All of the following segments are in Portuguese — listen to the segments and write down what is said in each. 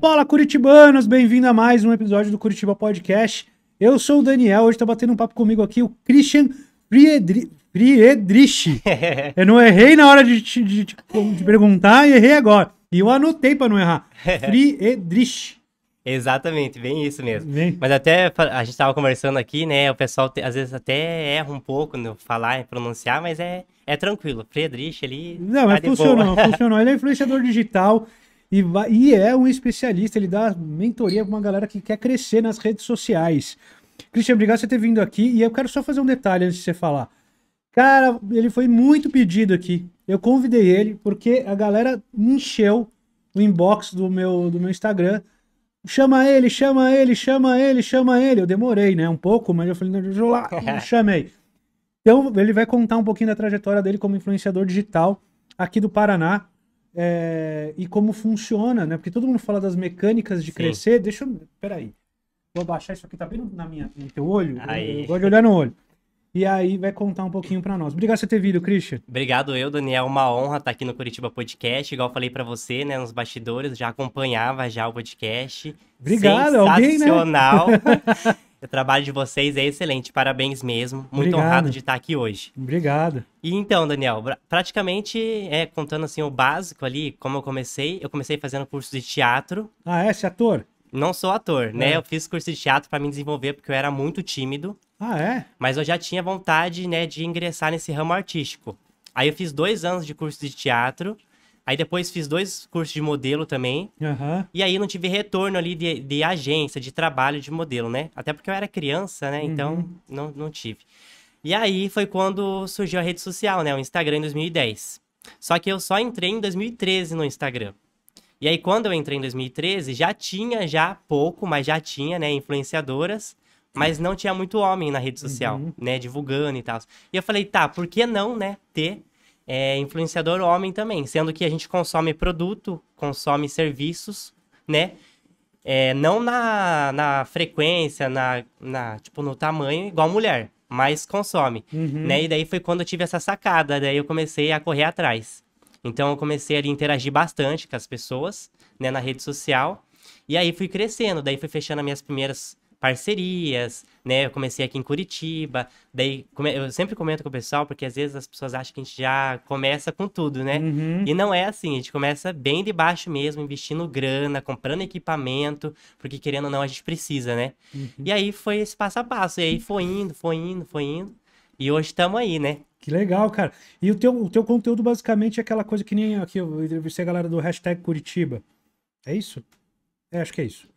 Fala Curitibanos, bem-vindo a mais um episódio do Curitiba Podcast. Eu sou o Daniel, hoje tá batendo um papo comigo aqui o Christian Friedrich. Friedrich. Eu não errei na hora de te, de, de, perguntar e errei agora. E eu anotei para não errar. Friedrich. Exatamente, bem isso mesmo. Bem... Mas até a gente tava conversando aqui, né? O pessoal te, às vezes até erra um pouco no falar e pronunciar, mas é, é tranquilo. Friedrich ali. Não, tá mas funcionou, funcionou. Ele é influenciador digital, e, vai, e é um especialista, ele dá mentoria para uma galera que quer crescer nas redes sociais. Cristian, obrigado por você ter vindo aqui. E eu quero só fazer um detalhe antes de você falar. Cara, ele foi muito pedido aqui. Eu convidei ele porque a galera encheu o inbox do meu, do meu Instagram. Chama ele, chama ele, chama ele, chama ele. Eu demorei, né? Um pouco, mas eu falei, não, eu lá, eu chamei. Então, ele vai contar um pouquinho da trajetória dele como influenciador digital aqui do Paraná é, e como funciona, né? Porque todo mundo fala das mecânicas de Sim. crescer. Deixa eu. Peraí. Vou baixar isso aqui, tá bem na minha, no teu olho? Aí. Eu, gosto de olhar no olho. E aí vai contar um pouquinho para nós. Obrigado por você ter vindo, Christian. Obrigado eu, Daniel. Uma honra estar aqui no Curitiba Podcast. Igual falei para você, né, nos bastidores, já acompanhava já o podcast. Obrigado, alguém, né? Sensacional. O trabalho de vocês é excelente, parabéns mesmo. Muito Obrigado. honrado de estar aqui hoje. Obrigado. E então, Daniel, praticamente é, contando assim o básico ali, como eu comecei, eu comecei fazendo curso de teatro. Ah, é? Você é ator? Não sou ator, né? é. né? Eu fiz curso de teatro para me desenvolver porque eu era muito tímido. Ah, é? Mas eu já tinha vontade, né, de ingressar nesse ramo artístico. Aí eu fiz dois anos de curso de teatro Aí depois fiz dois cursos de modelo também. Uhum. E aí não tive retorno ali de, de, agência, de trabalho de modelo, né? Até porque eu era criança, né? Uhum. Então uhum. não, não tive. E aí foi quando surgiu a rede social, né? O Instagram em 2010. Só que eu só entrei em 2013 no Instagram. E aí quando eu entrei em 2013, já tinha já pouco, mas já tinha, né, influenciadoras, mas não tinha muito homem na rede social, uhum. né, divulgando e tal. E eu falei, tá, por que não, né, ter é influenciador homem também, sendo que a gente consome produto, consome serviços, né? É, não na, na frequência, na, na, tipo, no tamanho, igual mulher, mas consome, uhum. né? E daí foi quando eu tive essa sacada, daí eu comecei a correr atrás. Então eu comecei a interagir bastante com as pessoas, né, na rede social. E aí fui crescendo, daí fui fechando as minhas primeiras parcerias, né? Eu comecei aqui em Curitiba, daí eu sempre comento com o pessoal, porque às vezes as pessoas acham que a gente já começa com tudo, né? Uhum. E não é assim, a gente começa bem de baixo mesmo, investindo grana, comprando equipamento, porque querendo ou não, a gente precisa, né? Uhum. E aí foi esse passo a passo, e aí foi indo, foi indo, foi indo. E hoje estamos aí, né? Que legal, cara. E o teu, o teu conteúdo basicamente é aquela coisa que nem aqui eu entrevistei a galera do hashtag Curitiba. É isso? É, acho que é isso.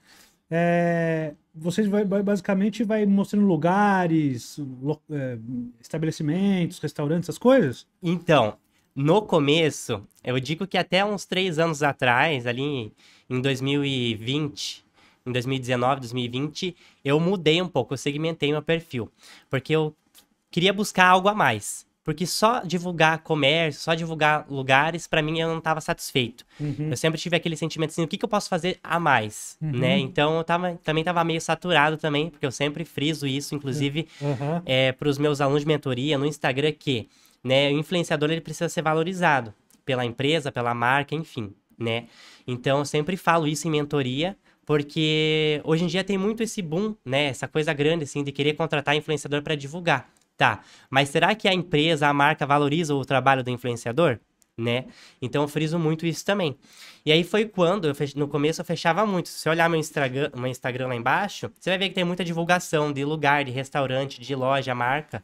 É, vocês vai, basicamente vai mostrando lugares, lo, é, estabelecimentos, restaurantes, essas coisas? Então, no começo, eu digo que até uns três anos atrás, ali em 2020, em 2019, 2020, eu mudei um pouco, eu segmentei meu perfil, porque eu queria buscar algo a mais. Porque só divulgar comércio, só divulgar lugares, para mim eu não estava satisfeito. Uhum. Eu sempre tive aquele sentimento assim, o que, que eu posso fazer a mais, uhum. né? Então eu tava, também estava meio saturado também, porque eu sempre friso isso, inclusive, uhum. é, para os meus alunos de mentoria no Instagram, que né, o influenciador ele precisa ser valorizado pela empresa, pela marca, enfim, né? Então eu sempre falo isso em mentoria, porque hoje em dia tem muito esse boom, né? Essa coisa grande, assim, de querer contratar influenciador para divulgar. Tá, mas será que a empresa, a marca valoriza o trabalho do influenciador? Né? Então eu friso muito isso também. E aí foi quando, fech... no começo eu fechava muito. Se você olhar meu Instagram, meu Instagram lá embaixo, você vai ver que tem muita divulgação de lugar, de restaurante, de loja, marca.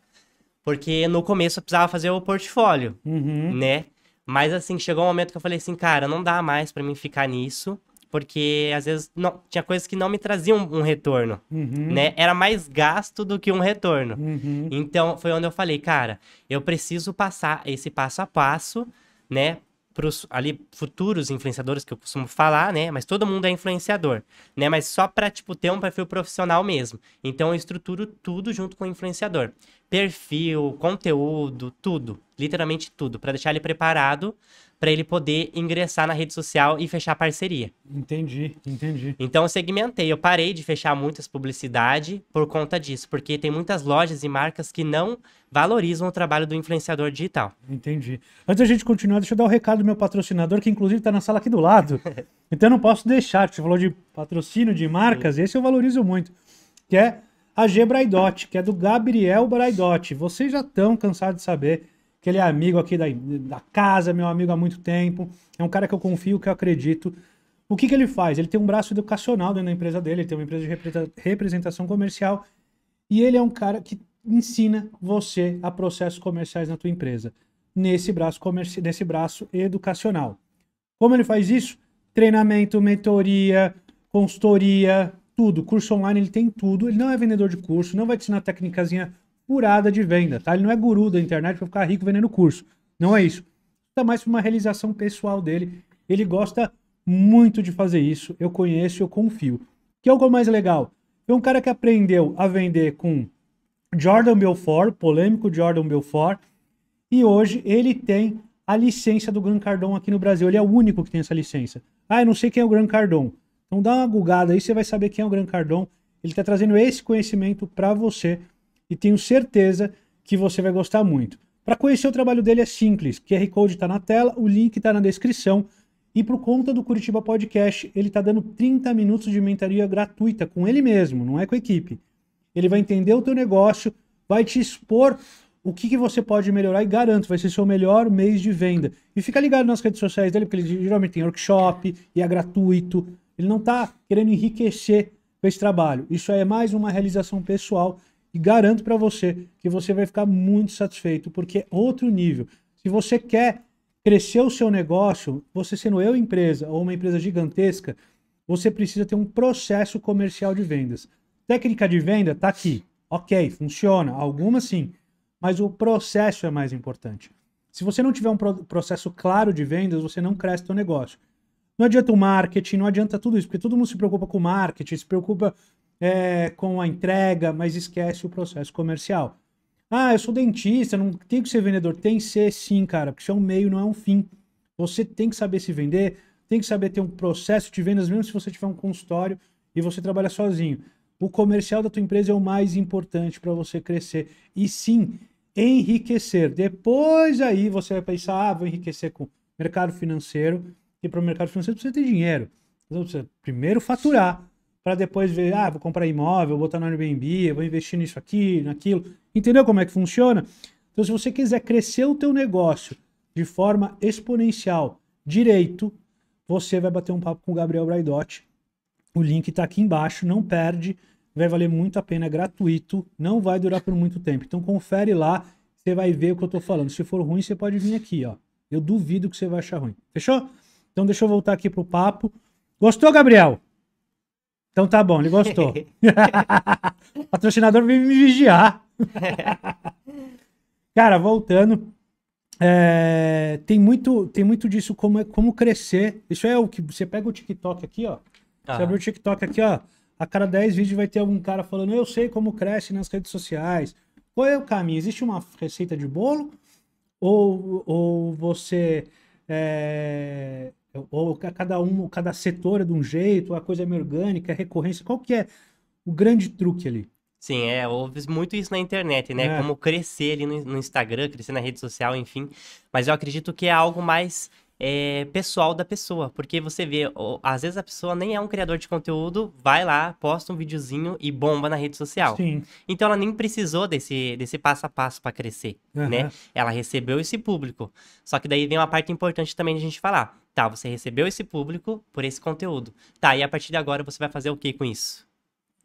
Porque no começo eu precisava fazer o portfólio, uhum. né? Mas assim, chegou um momento que eu falei assim, cara, não dá mais para mim ficar nisso porque às vezes não, tinha coisas que não me traziam um retorno, uhum. né? Era mais gasto do que um retorno. Uhum. Então foi onde eu falei, cara, eu preciso passar esse passo a passo, né? Para os ali futuros influenciadores que eu costumo falar, né? Mas todo mundo é influenciador, né? Mas só para tipo ter um perfil profissional mesmo. Então eu estruturo tudo junto com o influenciador, perfil, conteúdo, tudo, literalmente tudo, para deixar ele preparado para ele poder ingressar na rede social e fechar parceria. Entendi, entendi. Então eu segmentei, eu parei de fechar muitas publicidade por conta disso, porque tem muitas lojas e marcas que não valorizam o trabalho do influenciador digital. Entendi. Antes da gente continuar, deixa eu dar o um recado do meu patrocinador, que inclusive está na sala aqui do lado. então eu não posso deixar, você falou de patrocínio de marcas, esse eu valorizo muito, que é a G Braidotti, que é do Gabriel Braidotti. Vocês já estão cansados de saber que ele é amigo aqui da, da casa, meu amigo há muito tempo. É um cara que eu confio, que eu acredito. O que, que ele faz? Ele tem um braço educacional dentro da empresa dele, ele tem uma empresa de representação comercial e ele é um cara que ensina você a processos comerciais na tua empresa, nesse braço, comerci nesse braço educacional. Como ele faz isso? Treinamento, mentoria, consultoria, tudo. Curso online, ele tem tudo. Ele não é vendedor de curso, não vai te ensinar técnicazinha furada de venda, tá? Ele não é guru da internet para ficar rico vendendo curso. Não é isso. Tá mais para uma realização pessoal dele. Ele gosta muito de fazer isso. Eu conheço, eu confio. Que é algo é mais legal? É um cara que aprendeu a vender com Jordan Belfort, polêmico Jordan Belfort, e hoje ele tem a licença do Gran Cardon aqui no Brasil. Ele é o único que tem essa licença. Ah, eu não sei quem é o Gran Cardon. Então dá uma gugada aí, você vai saber quem é o Gran Cardon. Ele está trazendo esse conhecimento para você e tenho certeza que você vai gostar muito. Para conhecer o trabalho dele é simples, QR Code está na tela, o link está na descrição. E por conta do Curitiba Podcast, ele está dando 30 minutos de mentoria gratuita com ele mesmo, não é com a equipe. Ele vai entender o teu negócio, vai te expor o que, que você pode melhorar e garanto, vai ser seu melhor mês de venda. E fica ligado nas redes sociais dele, porque ele geralmente tem workshop e é gratuito. Ele não está querendo enriquecer com esse trabalho. Isso é mais uma realização pessoal e garanto para você que você vai ficar muito satisfeito, porque é outro nível. Se você quer crescer o seu negócio, você sendo eu empresa ou uma empresa gigantesca, você precisa ter um processo comercial de vendas. Técnica de venda está aqui. Ok, funciona. Algumas sim. Mas o processo é mais importante. Se você não tiver um processo claro de vendas, você não cresce seu negócio. Não adianta o marketing, não adianta tudo isso, porque todo mundo se preocupa com marketing, se preocupa é, com a entrega, mas esquece o processo comercial. Ah, eu sou dentista, não tem que ser vendedor. Tem que ser sim, cara, porque isso é um meio, não é um fim. Você tem que saber se vender, tem que saber ter um processo de vendas, mesmo se você tiver um consultório e você trabalha sozinho. O comercial da tua empresa é o mais importante para você crescer. E sim, enriquecer. Depois aí você vai pensar, ah, vou enriquecer com mercado financeiro. E para o mercado financeiro precisa ter dinheiro. Então, primeiro faturar para depois ver, ah, vou comprar imóvel, vou botar no Airbnb, vou investir nisso aqui, naquilo. Entendeu como é que funciona? Então, se você quiser crescer o teu negócio de forma exponencial, direito, você vai bater um papo com o Gabriel Braidotti. O link está aqui embaixo, não perde, vai valer muito a pena, é gratuito, não vai durar por muito tempo. Então confere lá, você vai ver o que eu estou falando. Se for ruim, você pode vir aqui, ó. Eu duvido que você vai achar ruim. Fechou? Então deixa eu voltar aqui pro papo. Gostou, Gabriel? Então tá bom, ele gostou. Patrocinador veio me vigiar. Cara, voltando. É, tem, muito, tem muito disso, como, é, como crescer. Isso é o que. Você pega o TikTok aqui, ó. Ah. Você abre o TikTok aqui, ó. A cada 10 vídeos vai ter algum cara falando, eu sei como cresce nas redes sociais. Qual é o caminho? Existe uma receita de bolo? Ou, ou você é, ou cada um, cada setor é de um jeito, a coisa é meio orgânica, é recorrência, qual que é o grande truque ali? Sim, é, houve muito isso na internet, né? É. Como crescer ali no, no, Instagram, crescer na rede social, enfim. Mas eu acredito que é algo mais é, pessoal da pessoa, porque você vê, às vezes a pessoa nem é um criador de conteúdo, vai lá, posta um videozinho e bomba na rede social. Sim. Então ela nem precisou desse, desse passo a passo para crescer, uhum. né? Ela recebeu esse público. Só que daí vem uma parte importante também de a gente falar Tá, você recebeu esse público por esse conteúdo. Tá, e a partir de agora você vai fazer o que com isso?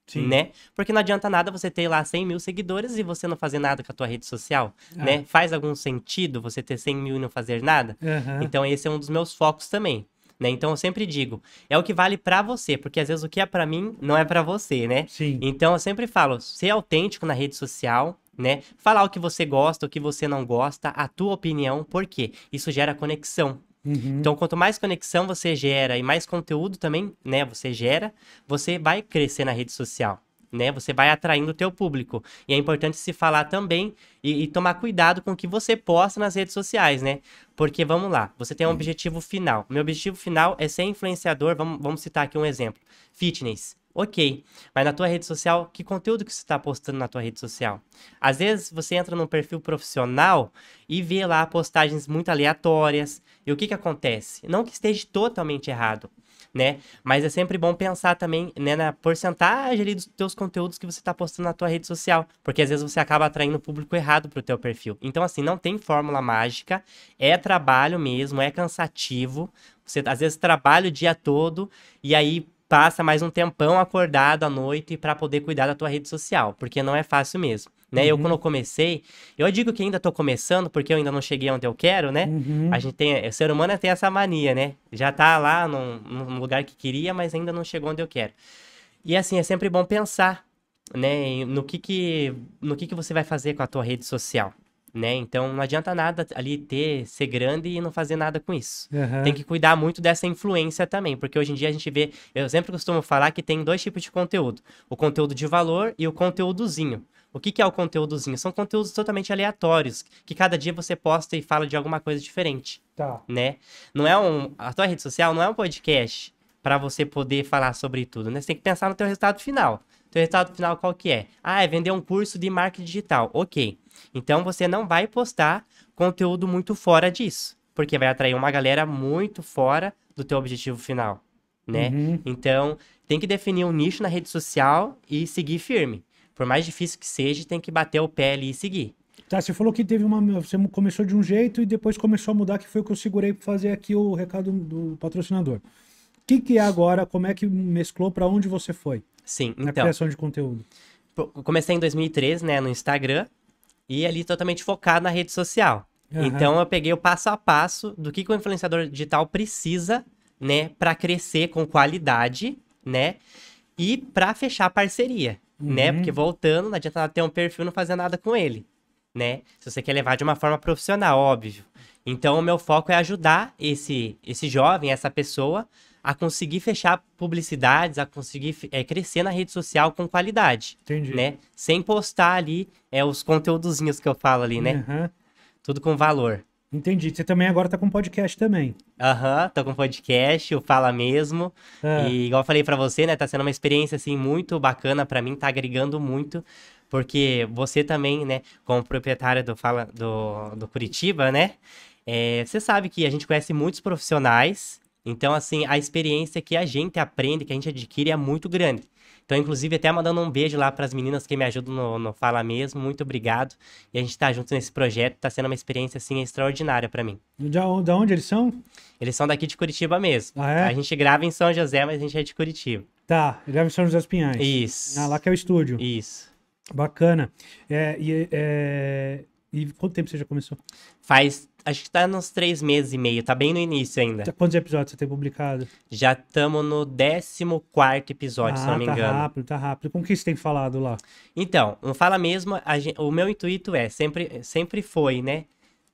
Sim. Né? Porque não adianta nada você ter lá 100 mil seguidores e você não fazer nada com a tua rede social, ah. né? Faz algum sentido você ter 100 mil e não fazer nada? Uhum. Então, esse é um dos meus focos também. Né? Então eu sempre digo, é o que vale para você, porque às vezes o que é para mim não é para você, né? Sim. Então eu sempre falo, ser autêntico na rede social, né? Falar o que você gosta, o que você não gosta, a tua opinião, quê? isso gera conexão, Uhum. Então, quanto mais conexão você gera e mais conteúdo também, né, você gera, você vai crescer na rede social. Né? Você vai atraindo o teu público. E é importante se falar também e, e, tomar cuidado com o que você posta nas redes sociais, né? Porque vamos lá, você tem um uhum. objetivo final. Meu objetivo final é ser influenciador, vamos, vamos citar aqui um exemplo: fitness ok. Mas na tua rede social, que conteúdo que você está postando na tua rede social? Às vezes você entra num perfil profissional e vê lá postagens muito aleatórias. E o que que acontece? Não que esteja totalmente errado, né? Mas é sempre bom pensar também né, na porcentagem ali dos teus conteúdos que você está postando na tua rede social, porque às vezes você acaba atraindo o público errado para o teu perfil. Então, assim, não tem fórmula mágica, é trabalho mesmo, é cansativo. Você às vezes trabalha o dia todo e aí passa mais um tempão acordado à noite para poder cuidar da tua rede social, porque não é fácil mesmo. Né? Uhum. Eu, quando eu comecei, eu digo que ainda estou começando, porque eu ainda não cheguei onde eu quero, né? Uhum. A gente tem, é, o ser humano tem essa mania, né? Já está lá num, num lugar que queria, mas ainda não chegou onde eu quero. E assim, é sempre bom pensar, né? No que que, no que que você vai fazer com a tua rede social né? Então não adianta nada ali ter, ser grande e não fazer nada com isso. Uhum. Tem que cuidar muito dessa influência também, porque hoje em dia a gente vê, eu sempre costumo falar que tem dois tipos de conteúdo: o conteúdo de valor e o conteúdozinho. O que, que é o conteúdozinho? São conteúdos totalmente aleatórios, que cada dia você posta e fala de alguma coisa diferente. Tá. Né? Não é um. A tua rede social não é um podcast para você poder falar sobre tudo, né? Você tem que pensar no teu resultado final teu resultado final qual que é? Ah, é vender um curso de marketing digital. Ok. Então, você não vai postar conteúdo muito fora disso. Porque vai atrair uma galera muito fora do teu objetivo final, né? Uhum. Então, tem que definir um nicho na rede social e seguir firme. Por mais difícil que seja, tem que bater o pé ali e seguir. Tá, você falou que teve uma. Você começou de um jeito e depois começou a mudar, que foi o que eu segurei para fazer aqui o recado do patrocinador. O que, que é agora? Como é que mesclou? Para onde você foi? Sim, então. Na criação de conteúdo. Comecei em 2013, né, no Instagram, e ali totalmente focado na rede social. Uhum. Então eu peguei o passo a passo do que, que o influenciador digital precisa, né, para crescer com qualidade, né, e para fechar parceria, né. uhum. né, porque voltando, não adianta ter um perfil não fazer nada com ele, né, se você quer levar de uma forma profissional, óbvio. Então o meu foco é ajudar esse esse jovem, essa pessoa a conseguir fechar publicidades, a conseguir é, crescer na rede social com qualidade. Entendi. Né? Sem postar ali é, os conteúdozinhos que eu falo ali, né? Uhum. Tudo com valor. Entendi. Você também agora tá com podcast também. Aham, uhum, tô com podcast, o Fala Mesmo. É. E igual eu falei para você, né, tá sendo uma experiência, assim, muito bacana para mim, tá agregando muito. Porque você também, né, como proprietário do Fala do, do Curitiba, né, é, você sabe que a gente conhece muitos profissionais então, assim, a experiência que a gente aprende, que a gente adquire, é muito grande. Então, inclusive, até mandando um beijo lá para as meninas que me ajudam no, no, Fala Mesmo, muito obrigado. E a gente está junto nesse projeto, está sendo uma experiência, assim, extraordinária para mim. De onde, eles são? Eles são daqui de Curitiba mesmo. Ah, é? A gente grava em São José, mas a gente é de Curitiba. Tá, grava em São José dos Pinhais. Isso. Ah, lá que é o estúdio. Isso. Bacana. É, e, é, e quanto tempo você já começou? Faz Acho que tá nos três meses e meio, tá bem no início ainda. Quantos episódios você tem publicado? Já estamos no 14 episódio, ah, se não me tá engano. Tá rápido, tá rápido. Com o que você tem falado lá? Então, não fala mesmo, gente, o meu intuito é, sempre, sempre foi, né?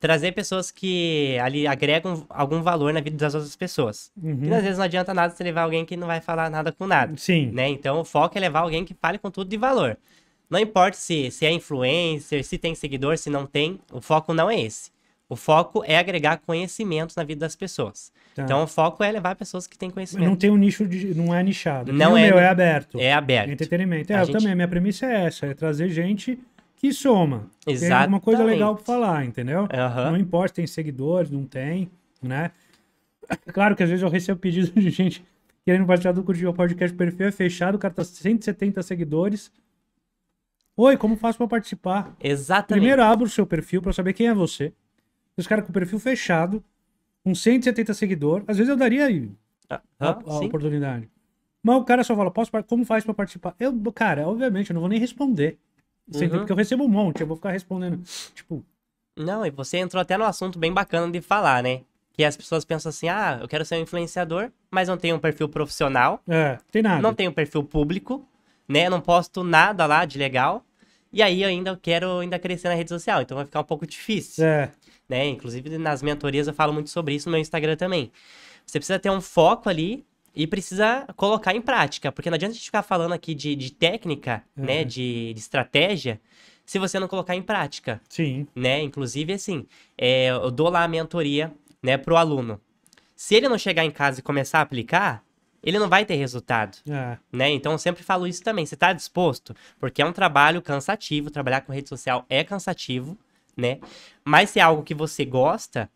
Trazer pessoas que ali agregam algum valor na vida das outras pessoas. Uhum. E às vezes não adianta nada você levar alguém que não vai falar nada com nada. Sim. Né? Então o foco é levar alguém que fale com tudo de valor. Não importa se, se é influencer, se tem seguidor, se não tem, o foco não é esse. O foco é agregar conhecimentos na vida das pessoas. Tá. Então, o foco é levar pessoas que têm conhecimento. Não tem um nicho, de, não é nichado. Não é, meu, é aberto. É aberto. Entretenimento. É, a eu gente... também. Minha premissa é essa, é trazer gente que soma. Exatamente. Tem alguma coisa legal para falar, entendeu? Uhum. Não importa, tem seguidores, não tem, né? É claro que às vezes eu recebo pedidos de gente querendo participar do curso o podcast perfil, é fechado, o cara tá 170 seguidores. Oi, como faço para participar? Exatamente. Primeiro abro o seu perfil para saber quem é você. Os caras com o perfil fechado, com 170 seguidores, às vezes eu daria aí ah, a, ah, a oportunidade. Mas o cara só fala, posso, como faz para participar? Eu, cara, obviamente, eu não vou nem responder. Uhum. Porque eu recebo um monte, eu vou ficar respondendo. Tipo. Não, e você entrou até no assunto bem bacana de falar, né? Que as pessoas pensam assim: ah, eu quero ser um influenciador, mas não tenho um perfil profissional. É, tem nada. Não tenho um perfil público, né? Não posto nada lá de legal. E aí eu ainda quero ainda crescer na rede social, então vai ficar um pouco difícil. É né? Inclusive nas mentorias eu falo muito sobre isso no meu Instagram também. Você precisa ter um foco ali e precisa colocar em prática, porque não adianta a gente ficar falando aqui de, de técnica, né? uhum. né, de, de, estratégia, se você não colocar em prática. Sim. Né? Inclusive, assim, é, eu dou lá a mentoria, né, pro aluno. Se ele não chegar em casa e começar a aplicar, ele não vai ter resultado. É. Né? Então eu sempre falo isso também. Você está disposto? Porque é um trabalho cansativo, trabalhar com rede social é cansativo né? Mas se é algo que você gosta,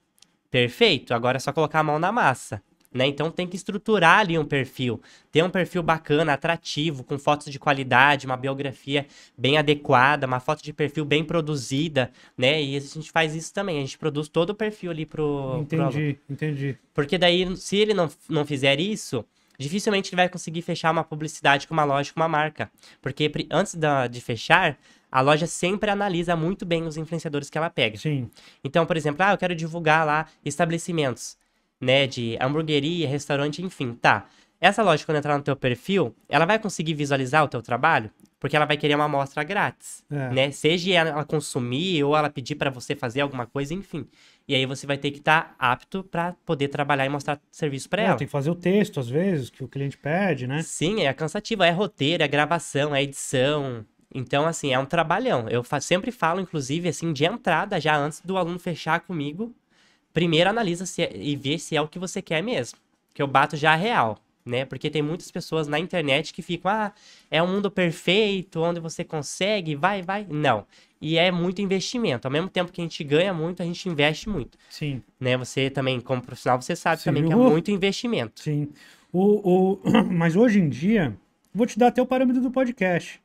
perfeito. Agora é só colocar a mão na massa. Né? Então tem que estruturar ali um perfil, ter um perfil bacana, atrativo, com fotos de qualidade, uma biografia bem adequada, uma foto de perfil bem produzida, né? E a gente faz isso também, a gente produz todo o perfil ali pro. Entendi, pro... entendi. Porque daí, se ele não, não fizer isso, dificilmente ele vai conseguir fechar uma publicidade com uma loja, com uma marca. Porque antes da, de fechar, a loja sempre analisa muito bem os influenciadores que ela pega. Sim. Então, por exemplo, ah, eu quero divulgar lá estabelecimentos, né, de hamburgueria, restaurante, enfim, tá. Essa loja, quando entrar no teu perfil, ela vai conseguir visualizar o teu trabalho? Porque ela vai querer uma amostra grátis, é. né? Seja ela consumir ou ela pedir para você fazer alguma coisa, enfim. E aí você vai ter que estar tá apto para poder trabalhar e mostrar serviço para é, ela. Tem que fazer o texto, às vezes, que o cliente pede, né? Sim, é cansativo. É roteiro, é gravação, é edição, então, assim, é um trabalhão. Eu sempre falo, inclusive, assim, de entrada, já antes do aluno fechar comigo, primeiro analisa se é, e vê se é o que você quer mesmo. Que eu bato já a real, né? Porque tem muitas pessoas na internet que ficam, ah, é um mundo perfeito, onde você consegue, vai, vai. Não. E é muito investimento. Ao mesmo tempo que a gente ganha muito, a gente investe muito. Sim. Né? Você também, como profissional, você sabe Sim, também que é muito investimento. Sim. O, o... Mas hoje em dia, vou te dar até o parâmetro do podcast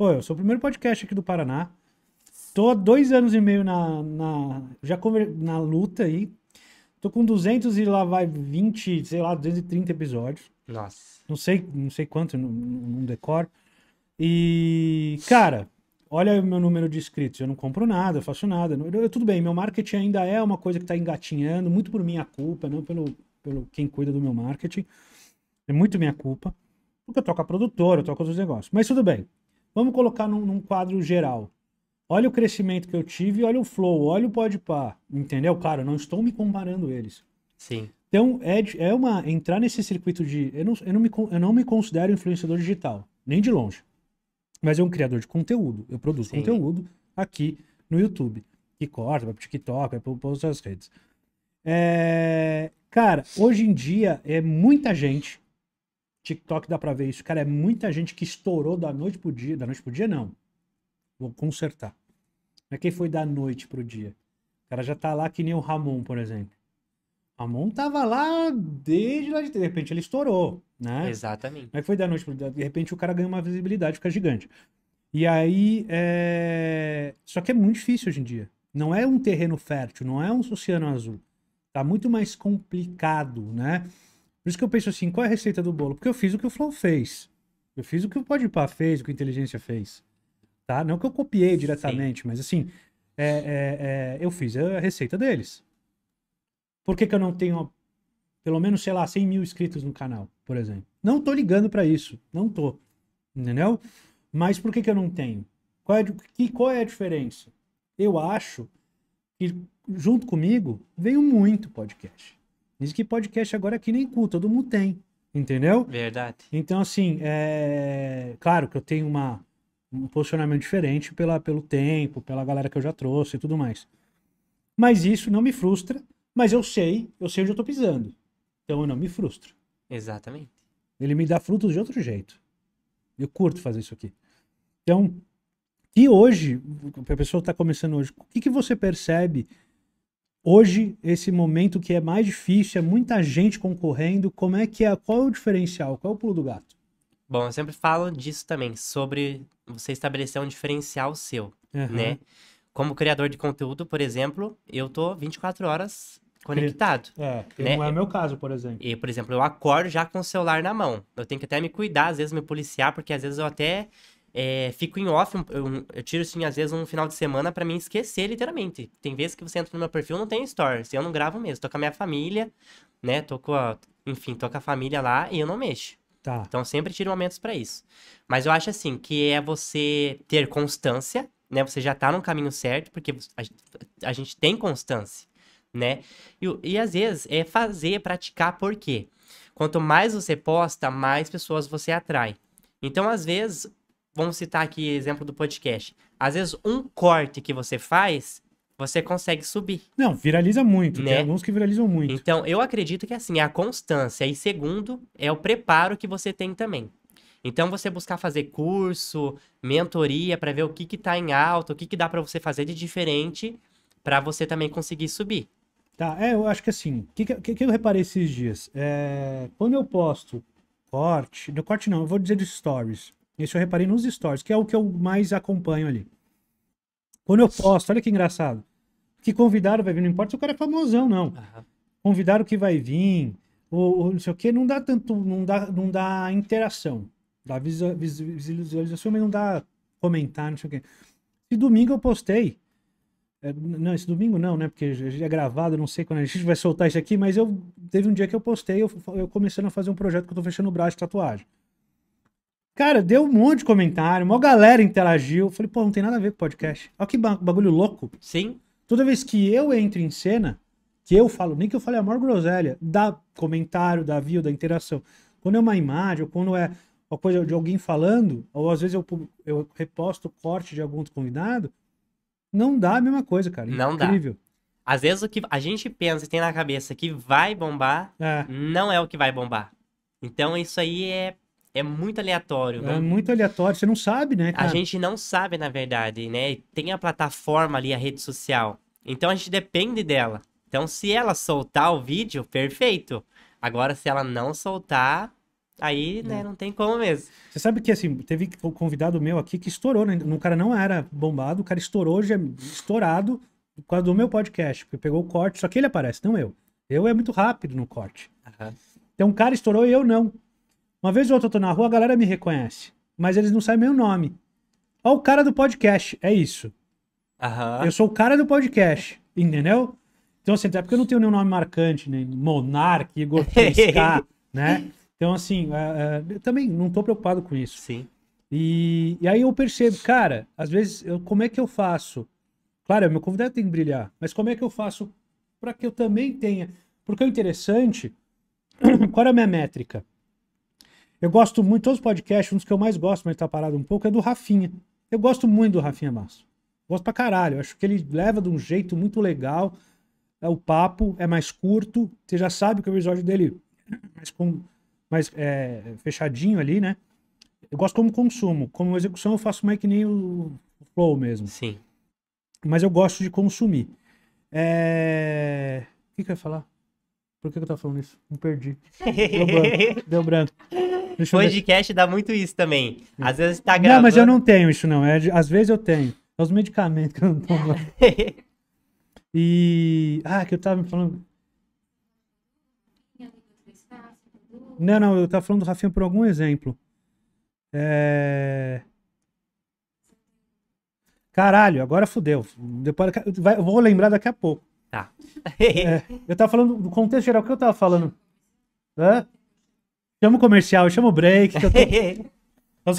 Pô, eu sou o primeiro podcast aqui do Paraná. Tô há dois anos e meio na, na, já conver, na luta aí. Tô com 200 e lá vai 20, sei lá, 230 episódios. Nossa. Não sei, não sei quanto, não, decor. decoro. E, cara, olha o meu número de inscritos. Eu não compro nada, eu faço nada. Eu, eu, tudo bem, meu marketing ainda é uma coisa que tá engatinhando, muito por minha culpa, não pelo, pelo quem cuida do meu marketing. É muito minha culpa. Porque eu toco a produtora, eu toco outros negócios. Mas tudo bem. Vamos colocar num, num quadro geral. Olha o crescimento que eu tive, olha o flow, olha o pode pá, entendeu? Claro, não estou me comparando eles. Sim. Então, é, é uma. Entrar nesse circuito de. Eu não, eu, não me, eu não me considero influenciador digital, nem de longe. Mas é um criador de conteúdo. Eu produzo Sim. conteúdo aqui no YouTube. que corta, vai pro TikTok, vai para outras redes. É, cara, hoje em dia é muita gente TikTok dá pra ver isso. Cara, é muita gente que estourou da noite pro dia. Da noite pro dia, não. Vou consertar. Não é quem foi da noite pro dia. O cara já tá lá que nem o Ramon, por exemplo. Ramon tava lá desde lá de... De repente ele estourou, né? Exatamente. Mas é foi da noite pro dia. De repente o cara ganhou uma visibilidade, fica gigante. E aí, é... só que é muito difícil hoje em dia. Não é um terreno fértil, não é um oceano azul. Tá muito mais complicado, né? isso que eu penso assim, qual é a receita do bolo? Porque eu fiz o que o Flow fez. Eu fiz o que o Podpah fez, o que a Inteligência fez. Tá? Não que eu copiei diretamente, Sim. mas assim, é, é, é, eu fiz a receita deles. Por que, que eu não tenho pelo menos, sei lá, 100 mil inscritos no canal, por exemplo? Não tô ligando para isso. Não tô. Entendeu? Mas por que, que eu não tenho? Qual é, que, qual é a diferença? Eu acho que junto comigo veio muito podcast. Diz que podcast agora aqui é nem cu, todo mundo tem. Entendeu? Verdade. Então, assim, é. Claro que eu tenho uma, um posicionamento diferente pela, pelo tempo, pela galera que eu já trouxe e tudo mais. Mas isso não me frustra, mas eu sei, eu sei onde eu tô pisando. Então eu não me frustro. Exatamente. Ele me dá frutos de outro jeito. Eu curto fazer isso aqui. Então, e hoje, a pessoa que está começando hoje, o que, que você percebe Hoje, esse momento que é mais difícil, é muita gente concorrendo, como é que é, qual é o diferencial, qual é o pulo do gato? Bom, eu sempre falo disso também, sobre você estabelecer um diferencial seu, uhum. né? Como criador de conteúdo, por exemplo, eu tô 24 horas conectado. É, né? não é meu caso, por exemplo. E, por exemplo, eu acordo já com o celular na mão. Eu tenho que até me cuidar, às vezes me policiar, porque às vezes eu até é, fico em off, eu, eu, tiro assim, às vezes um final de semana para mim esquecer, literalmente. Tem vezes que você entra no meu perfil não tem stories, eu não gravo mesmo. Tô com a minha família, né? Tô com a, enfim, tô com a família lá e eu não mexo. Tá. Então sempre tiro momentos para isso. Mas eu acho assim, que é você ter constância, né? Você já tá no caminho certo, porque a, a gente tem constância, né? E, e às vezes é fazer, praticar, por quê? Quanto mais você posta, mais pessoas você atrai. Então, às vezes, vamos citar aqui exemplo do podcast. Às vezes um corte que você faz, você consegue subir. Não, viraliza muito, né? tem alguns que viralizam muito. Então, eu acredito que assim, é a constância e segundo é o preparo que você tem também. Então, você buscar fazer curso, mentoria para ver o que que tá em alta, o que que dá para você fazer de diferente para você também conseguir subir. Tá, é, eu acho que assim, o que, que, que, eu reparei esses dias? É, quando eu posto corte, no corte não, eu vou dizer de stories, isso eu reparei nos stories, que é o que eu mais acompanho ali. Quando eu posto, olha que engraçado. Que convidado vai vir, não importa se o cara é famosão, não. Uhum. Convidado que vai vir, ou, ou, não sei o quê, não dá tanto, não dá, não dá interação. Dá visualização, mas não dá comentar, não sei o quê. E domingo eu postei. É, não, esse domingo não, né? Porque é gravado, não sei quando a gente vai soltar isso aqui, mas eu teve um dia que eu postei, eu, eu começando a fazer um projeto que eu tô fechando o braço de tatuagem. Cara, deu um monte de comentário, uma galera interagiu. Falei, pô, não tem nada a ver com podcast. Olha que bagulho louco. Sim. Toda vez que eu entro em cena, que eu falo, nem que eu fale a maior groselha, dá comentário, dá view, da interação. Quando é uma imagem, ou quando é uma coisa de alguém falando, ou às vezes eu, eu reposto o corte de algum convidado, não dá a mesma coisa, cara. Não Incrível. dá. Às vezes o que a gente pensa e tem na cabeça que vai bombar, é. não é o que vai bombar. Então isso aí é é muito aleatório. É muito aleatório, você não sabe, né? Cara? A gente não sabe, na verdade, né? Tem a plataforma ali, a rede social. Então a gente depende dela. Então, se ela soltar o vídeo, perfeito. Agora, se ela não soltar, aí, né, é. não tem como mesmo. Você sabe que, assim, teve um convidado meu aqui que estourou, né? O cara não era bombado, o cara estourou, já estourado, por causa do meu podcast, porque pegou o corte, só que ele aparece, não eu. Eu é muito rápido no corte. Uhum. Então, o cara estourou e eu não. Uma vez ou outra eu tô na rua, a galera me reconhece. Mas eles não sabem meu nome. Ó, o cara do podcast. É isso. Eu sou o cara do podcast. Entendeu? Então, assim, até porque eu não tenho nenhum nome marcante, nem Monark, Igor K, né? Então, assim, uh, uh, também não tô preocupado com isso. Sim. E, e, aí eu percebo, cara, às vezes, eu, como é que eu faço? Claro, meu convidado tem que brilhar, mas como é que eu faço para que eu também tenha? Porque o interessante, qual é a minha métrica? Eu gosto muito, todos os podcasts, um dos que eu mais gosto, mas tá parado um pouco, é do Rafinha. Eu gosto muito do Rafinha Masso. Gosto pra caralho. Acho que ele leva de um jeito muito legal. É o papo é mais curto. Você já sabe que o episódio dele é mais, com, mais é, fechadinho ali, né? Eu gosto como consumo. Como execução, eu faço mais que nem o Flow mesmo. Sim. Mas eu gosto de consumir. É... O que, que eu ia falar? Por que, que eu tava falando isso? Me perdi. Deu branco. Deu branco. Deixa podcast dá muito isso também. Às vezes tá gravando... Não, mas eu não tenho isso não. É, às vezes eu tenho. É os medicamentos que eu não tomo. e... Ah, que eu tava falando... Não, não, eu tava falando do Rafinha por algum exemplo. É... Caralho, agora fudeu. Depois, vai, eu vou lembrar daqui a pouco. Tá. é, eu tava falando do contexto geral, o que eu tava falando? Hã? Chama o comercial, chama o break, Faz eu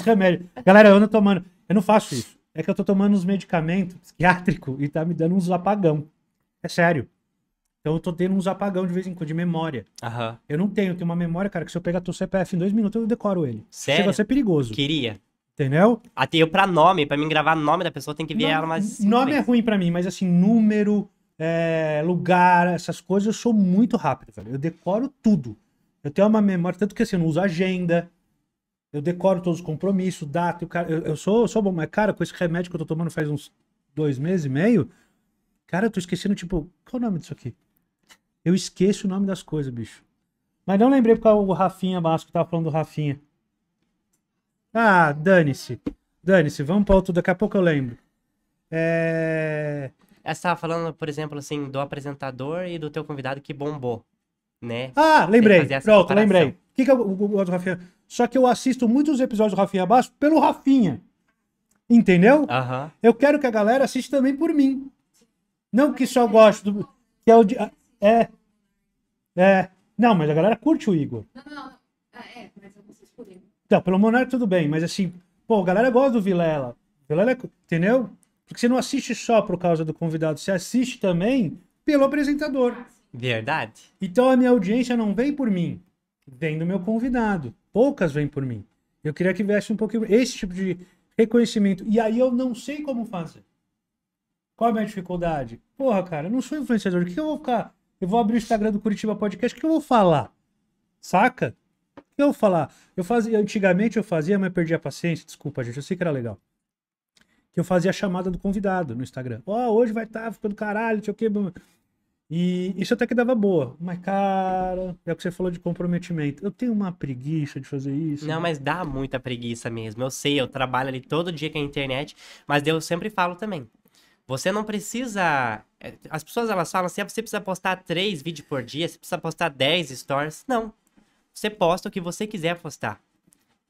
tô... É Galera, eu ando tomando. Eu não faço isso. É que eu tô tomando uns medicamentos psiquiátricos e tá me dando uns apagão. É sério. Então eu tô tendo uns apagão de vez em quando, de memória. Aham. Eu não tenho, eu tenho uma memória, cara, que se eu pegar teu CPF em dois minutos, eu decoro ele. Sério? Chega a ser perigoso. Queria. Entendeu? Até ah, eu pra nome, pra mim gravar nome da pessoa tem que ver ela mais. Nome vezes. é ruim pra mim, mas assim, número, é, lugar, essas coisas, eu sou muito rápido, velho. Eu decoro tudo. Eu tenho uma memória, tanto que assim, eu não uso agenda. Eu decoro todos os compromissos, data. eu, eu, sou, eu sou bom, mas, cara, com esse remédio que eu tô tomando faz uns dois meses e meio, cara, eu tô esquecendo, tipo, qual é o nome disso aqui? Eu esqueço o nome das coisas, bicho. Mas não lembrei porque o Rafinha Basco tava falando do Rafinha. Ah, dane-se. Dane-se, vamos pra outro, daqui a pouco eu lembro. É... Você tava falando, por exemplo, assim, do apresentador e do teu convidado que bombou né? Ah, lembrei. Pronto, lembrei. O que, que eu gosto do Rafinha? Só que eu assisto muitos episódios do Rafinha Basso pelo Rafinha. Entendeu? Eu quero que a galera assista também por mim. Não que só gosto do. Que é, o... é. É. Não, mas a galera curte o Igor. Não, não, não. Ah, é, mas eu não sei escolher. Não, pelo Monarque tudo bem, mas assim, pô, a galera gosta do Vilela. Vilela, é entendeu? Porque você não assiste só por causa do convidado, você assiste também pelo apresentador. Ah, Verdade. Então a minha audiência não vem por mim, vem do meu convidado. Poucas vêm por mim. Eu queria que viesse um pouquinho esse tipo de reconhecimento. E aí eu não sei como fazer. Qual é a minha dificuldade? Porra, cara, eu não sou influenciador. O que eu vou ficar? Eu vou abrir o Instagram do Curitiba Podcast. O que eu vou falar? Saca? O que eu vou falar? Eu fazia, antigamente eu fazia, mas perdi a paciência. Desculpa, gente. Eu sei que era legal. Que eu fazia a chamada do convidado no Instagram. Ó, oh, hoje vai estar tá ficando caralho, não o que. E isso até que dava boa. Mas, cara, é o que você falou de comprometimento. Eu tenho uma preguiça de fazer isso. Não, né? mas dá muita preguiça mesmo. Eu sei, eu trabalho ali todo dia com a é internet, mas eu sempre falo também. Você não precisa. Eh, as pessoas elas falam assim: ah, você precisa postar três vídeos por dia, você precisa postar dez stories. Não. Você posta o que você quiser postar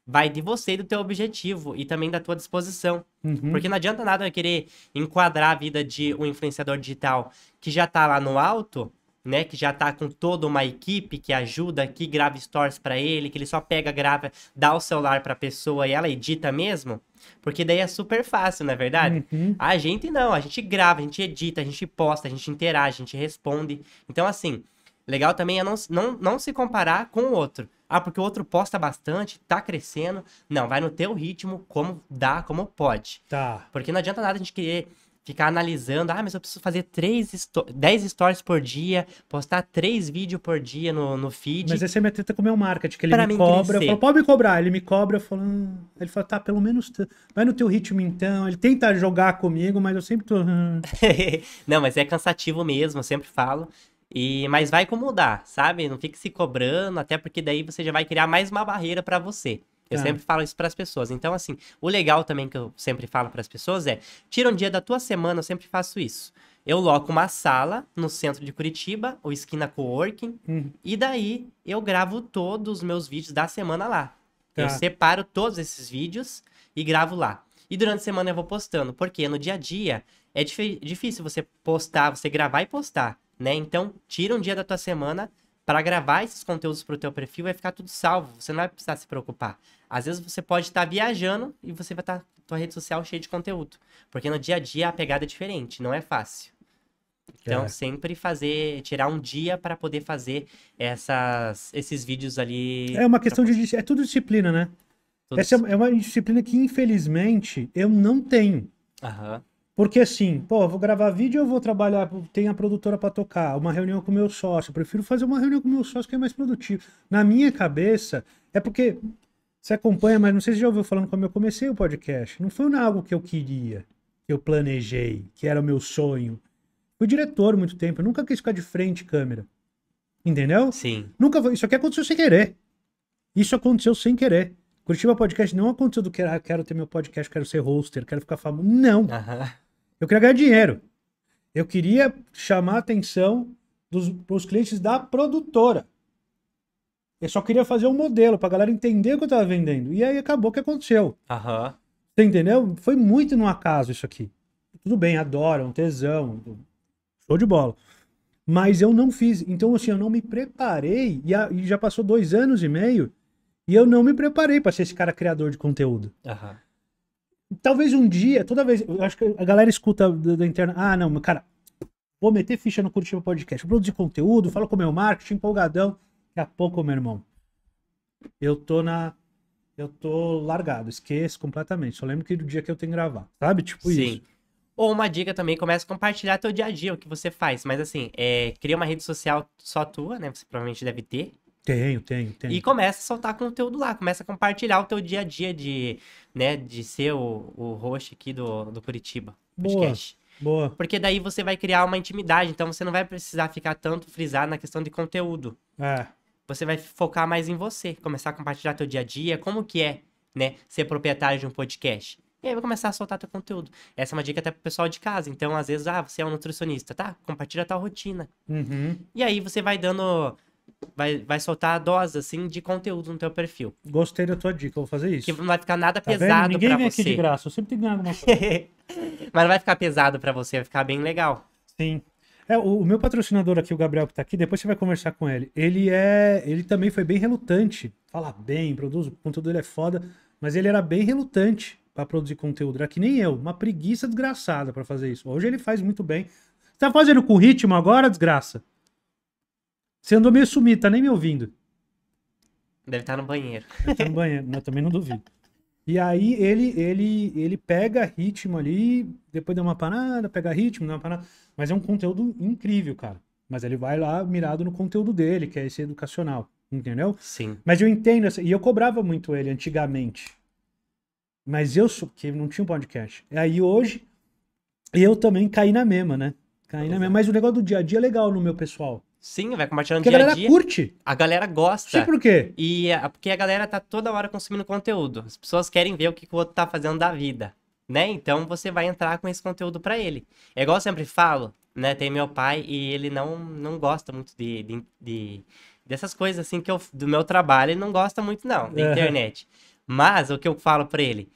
vai de você e do teu objetivo e também da tua disposição. Uhum. Porque não adianta nada eu querer enquadrar a vida de um influenciador digital que já tá lá no alto, né, que já tá com toda uma equipe que ajuda, que grava stories para ele, que ele só pega, grava, dá o celular pra pessoa e ela edita mesmo. Porque daí é super fácil, não é verdade? Uhum. A gente não, a gente grava, a gente edita, a gente posta, a gente interage, a gente responde. Então, assim, Legal também é não, não, não se comparar com o outro. Ah, porque o outro posta bastante, tá crescendo. Não, vai no teu ritmo, como dá, como pode. Tá. Porque não adianta nada a gente querer ficar analisando. Ah, mas eu preciso fazer 3 10 stories por dia, postar 3 vídeos por dia no, no feed. Mas essa é minha treta com o meu marketing, que ele pra me cobra. Crescer. Eu falo, pode me cobrar. Ele me cobra, eu falo, hum. ele fala, tá, pelo menos vai no teu ritmo então. Ele tenta jogar comigo, mas eu sempre tô. Hum. não, mas é cansativo mesmo, eu sempre falo. E, mas vai como dá, sabe? Não fique se cobrando, até porque daí você já vai criar mais uma barreira para você. Eu é. sempre falo isso para as pessoas. Então, assim, o legal também que eu sempre falo para as pessoas é: tira um dia da tua semana, eu sempre faço isso. Eu loco uma sala no centro de Curitiba, o Esquina Coworking, uhum. e daí eu gravo todos os meus vídeos da semana lá. Tá. Eu separo todos esses vídeos e gravo lá. E durante a semana eu vou postando, porque no dia a dia é difícil você postar, você gravar e postar né? Então, tira um dia da tua semana para gravar esses conteúdos para o teu perfil, vai ficar tudo salvo, você não vai precisar se preocupar. Às vezes você pode estar tá viajando e você vai estar tá, tua rede social cheia de conteúdo, porque no dia a dia a pegada é diferente, não é fácil. Então, é. sempre fazer, tirar um dia para poder fazer essas, esses vídeos ali. É uma questão pra... de. É tudo disciplina, né? Tudo Essa é, é uma disciplina que, infelizmente, eu não tenho. Aham. Porque assim, pô, vou gravar vídeo, eu vou trabalhar, tem a produtora para tocar, uma reunião com o meu sócio, eu prefiro fazer uma reunião com o meu sócio que é mais produtivo. Na minha cabeça, é porque você acompanha, mas não sei se já ouviu falando como eu comecei o podcast. Não foi algo que eu queria, que eu planejei, que era o meu sonho. Fui diretor muito tempo, eu nunca quis ficar de frente câmera. Entendeu? Sim. Nunca foi. Isso aqui aconteceu sem querer. Isso aconteceu sem querer. Curitiba Podcast não aconteceu do que ah, quero ter meu podcast, quero ser hoster, quero ficar famoso. Não. Aham. Eu queria ganhar dinheiro. Eu queria chamar a atenção dos clientes da produtora. Eu só queria fazer um modelo para a galera entender o que eu estava vendendo. E aí acabou o que aconteceu. Você entendeu? Foi muito no acaso isso aqui. Tudo bem, adoro, é um tesão. Show de bola. Mas eu não fiz. Então, assim, eu não me preparei. E, a, e já passou dois anos e meio. E eu não me preparei para ser esse cara criador de conteúdo. Aham. Talvez um dia, toda vez. Eu acho que a galera escuta da internet. Ah, não, cara, vou meter ficha no Curitiba Podcast. Vou produzir conteúdo, falo com o meu marketing, empolgadão. Daqui a pouco, meu irmão. Eu tô na. Eu tô largado, esqueço completamente. Só lembro que do dia que eu tenho que gravar, sabe? Tipo Sim. isso. Ou uma dica também, começa a compartilhar teu dia a dia, o que você faz. Mas assim, é, cria uma rede social só tua, né? Você provavelmente deve ter. Tenho, tenho, tenho. E começa a soltar conteúdo lá, começa a compartilhar o teu dia a dia de, né, de ser o, o host aqui do, do Curitiba. Boa, podcast. boa. Porque daí você vai criar uma intimidade, então você não vai precisar ficar tanto frisado na questão de conteúdo. É. Você vai focar mais em você, começar a compartilhar teu dia a dia, como que é, né, ser proprietário de um podcast. E aí vai começar a soltar teu conteúdo. Essa é uma dica até pro pessoal de casa. Então, às vezes, ah, você é um nutricionista, tá? Compartilha a tua rotina. Uhum. E aí você vai dando vai, vai soltar a dose, assim, de conteúdo no teu perfil. Gostei da tua dica, vou fazer isso. Que não vai ficar nada tá pesado vendo? Ninguém pra vem você. aqui de graça, eu sempre tenho que ganhar alguma coisa. Mas não vai ficar pesado pra você, vai ficar bem legal. Sim. É, o, o meu patrocinador aqui, o Gabriel que tá aqui, depois você vai conversar com ele. Ele é. Ele também foi bem relutante. Fala bem, produz, o conteúdo dele é foda, mas ele era bem relutante para produzir conteúdo. Era que nem eu, uma preguiça desgraçada para fazer isso. Hoje ele faz muito bem. Você tá fazendo com ritmo agora, desgraça? Você andou meio sumido, tá nem me ouvindo. Deve estar tá no banheiro. Deve estar tá no banheiro, mas também não duvido. E aí ele ele ele pega ritmo ali, depois dá uma parada, pega ritmo, dá uma parada. Mas é um conteúdo incrível, cara. Mas ele vai lá mirado no conteúdo dele, que é esse educacional, entendeu? Sim. Mas eu entendo, e eu cobrava muito ele antigamente. Mas eu sou, que não tinha um podcast. E aí hoje, eu também caí na mesma, né? Caí na mesma. Mas o negócio do dia a dia é legal no meu pessoal. Sim, vai compartilhando Porque dia a galera a dia. curte. A galera gosta. Sim, tipo por quê? E a, é, porque a galera tá toda hora consumindo conteúdo. As pessoas querem ver o que, que o outro tá fazendo da vida, né? Então você vai entrar com esse conteúdo para ele. É igual eu sempre falo, né? Tem meu pai e ele não, não gosta muito de, de, de dessas coisas assim que eu do meu trabalho, ele não gosta muito não, da é. internet. Mas o que eu falo para ele,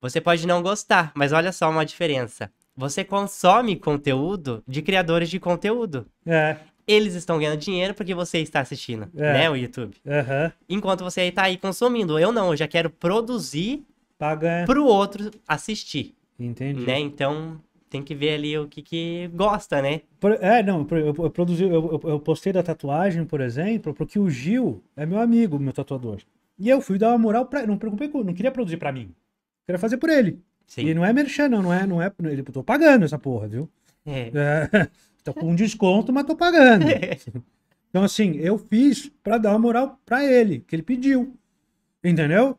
você pode não gostar, mas olha só uma diferença você consome conteúdo de criadores de conteúdo. É eles estão ganhando dinheiro porque você está assistindo, é. né, o YouTube. Uhum. Enquanto você está aí consumindo. Eu não, eu já quero produzir para é. o outro assistir. Entendi. Né? Então, tem que ver ali o que, que gosta, né? é, não, eu, eu produzi, eu, eu, postei da tatuagem, por exemplo, porque o Gil é meu amigo, meu tatuador. E eu fui dar uma moral pra não preocupei com, não queria produzir para mim. Queria fazer por ele. Sim. E não é merchan, não, não é, não é, ele tô pagando essa porra, viu? É. é. Tô com desconto, mas tô pagando. É. Então, assim, eu fiz pra dar uma moral pra ele, que ele pediu. Entendeu?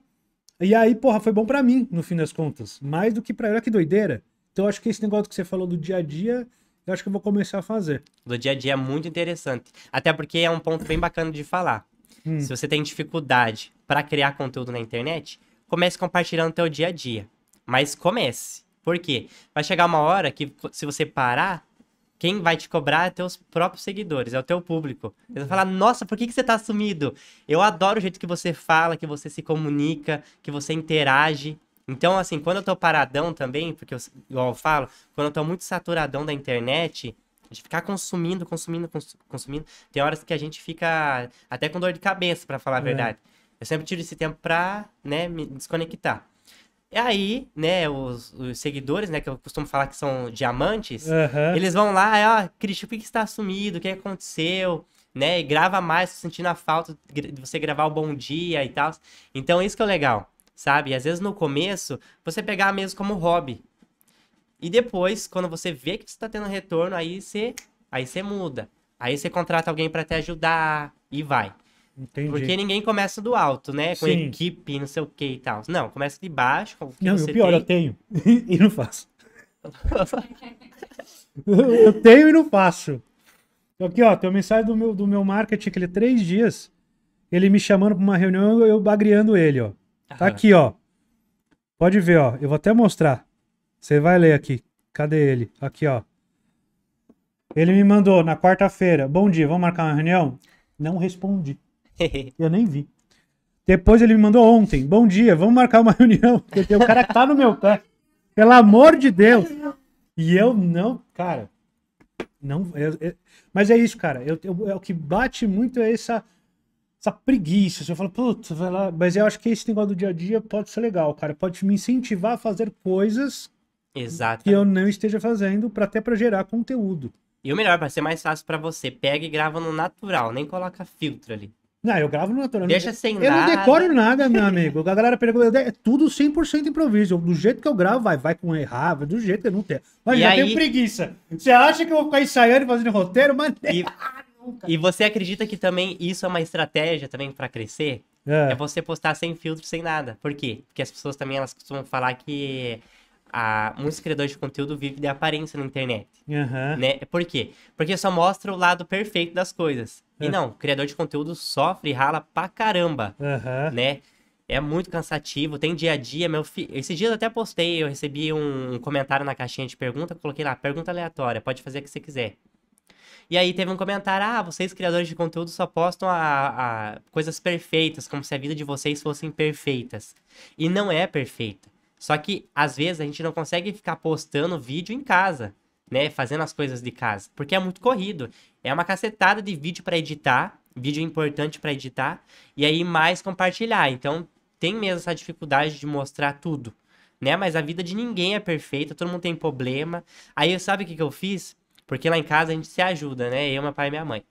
E aí, porra, foi bom pra mim, no fim das contas. Mais do que pra ele. Olha que doideira. Então, acho que esse negócio que você falou do dia a dia, eu acho que eu vou começar a fazer. Do dia a dia é muito interessante. Até porque é um ponto bem bacana de falar. Hum. Se você tem dificuldade para criar conteúdo na internet, comece compartilhando teu dia a dia. Mas comece. Por quê? Vai chegar uma hora que se você parar, quem vai te cobrar é teus próprios seguidores, é o teu público. Eles vão falar, nossa, por que, que você tá sumido? Eu adoro o jeito que você fala, que você se comunica, que você interage. Então, assim, quando eu tô paradão também, porque eu, igual eu falo, quando eu tô muito saturadão da internet, de ficar consumindo, consumindo, consumindo, tem horas que a gente fica até com dor de cabeça, para falar a é. verdade. Eu sempre tiro esse tempo pra, né, me desconectar. E aí, né, os, os, seguidores, né, que eu costumo falar que são diamantes, uhum. eles vão lá, ó, Cristian, por que está sumido? O que aconteceu? Né? E grava mais, sentindo a falta de você gravar o bom dia e tal. Então, isso que é legal, sabe? às vezes no começo, você pegar mesmo como hobby. E depois, quando você vê que você está tendo retorno, aí você, aí você muda. Aí você contrata alguém para te ajudar e vai. Entendi. Porque ninguém começa do alto, né? Com Sim. equipe, não sei o que e tal. Não, começa de baixo. Com o não, o pior, tem. eu tenho e não faço. eu tenho e não faço. Aqui, ó, tem uma mensagem do meu, do meu marketing, aquele três dias. Ele me chamando pra uma reunião eu, eu bagriando ele, ó. Tá aqui, ó. Pode ver, ó. Eu vou até mostrar. Você vai ler aqui. Cadê ele? Aqui, ó. Ele me mandou na quarta-feira. Bom dia, vamos marcar uma reunião? Não respondi. eu nem vi. Depois ele me mandou ontem. Bom dia, vamos marcar uma reunião. Porque tem um cara que tá no meu pé. Pelo amor de Deus. E eu não, cara. Não, eu, eu, mas é isso, cara. Eu, eu, é o que bate muito é essa, essa preguiça. Você fala, puta, vai lá. Mas eu acho que esse negócio do dia a dia pode ser legal, cara. Pode me incentivar a fazer coisas Exato. que eu não esteja fazendo, para até para gerar conteúdo. E o melhor, para ser mais fácil para você, pega e grava no natural, nem coloca filtro ali. Não, eu gravo no natural. Deixa sem eu nada. Eu não decoro nada, meu amigo. A galera pergunta, é tudo 100% improviso. Do jeito que eu gravo, vai, vai com errar, do jeito que eu não tenho. Mas e já aí... tenho preguiça. Você acha que eu vou ficar ensaiando e fazendo roteiro? Mas... E... e você acredita que também isso é uma estratégia também para crescer? É. é. você postar sem filtro, sem nada. Por quê? Porque as pessoas também elas costumam falar que a, muitos criadores de conteúdo vivem de aparência na internet. Uhum. Né? Por quê? Porque só mostra o lado perfeito das coisas. E é. não, criador de conteúdo sofre e rala pra caramba. Uhum. Né? É muito cansativo, tem dia a dia. Meu fi... Esse dia eu até postei, eu recebi um comentário na caixinha de pergunta, coloquei lá, pergunta aleatória, pode fazer o que você quiser. E aí teve um comentário: ah, vocês criadores de conteúdo só postam a, a, coisas perfeitas, como se a vida de vocês fossem perfeitas. E não é perfeita. Só que às vezes a gente não consegue ficar postando vídeo em casa, né, fazendo as coisas de casa, porque é muito corrido. É uma cacetada de vídeo para editar, vídeo importante para editar e aí mais compartilhar. Então, tem mesmo essa dificuldade de mostrar tudo, né? Mas a vida de ninguém é perfeita, todo mundo tem problema. Aí sabe o que, que eu fiz? Porque lá em casa a gente se ajuda, né? Eu, meu pai e minha mãe.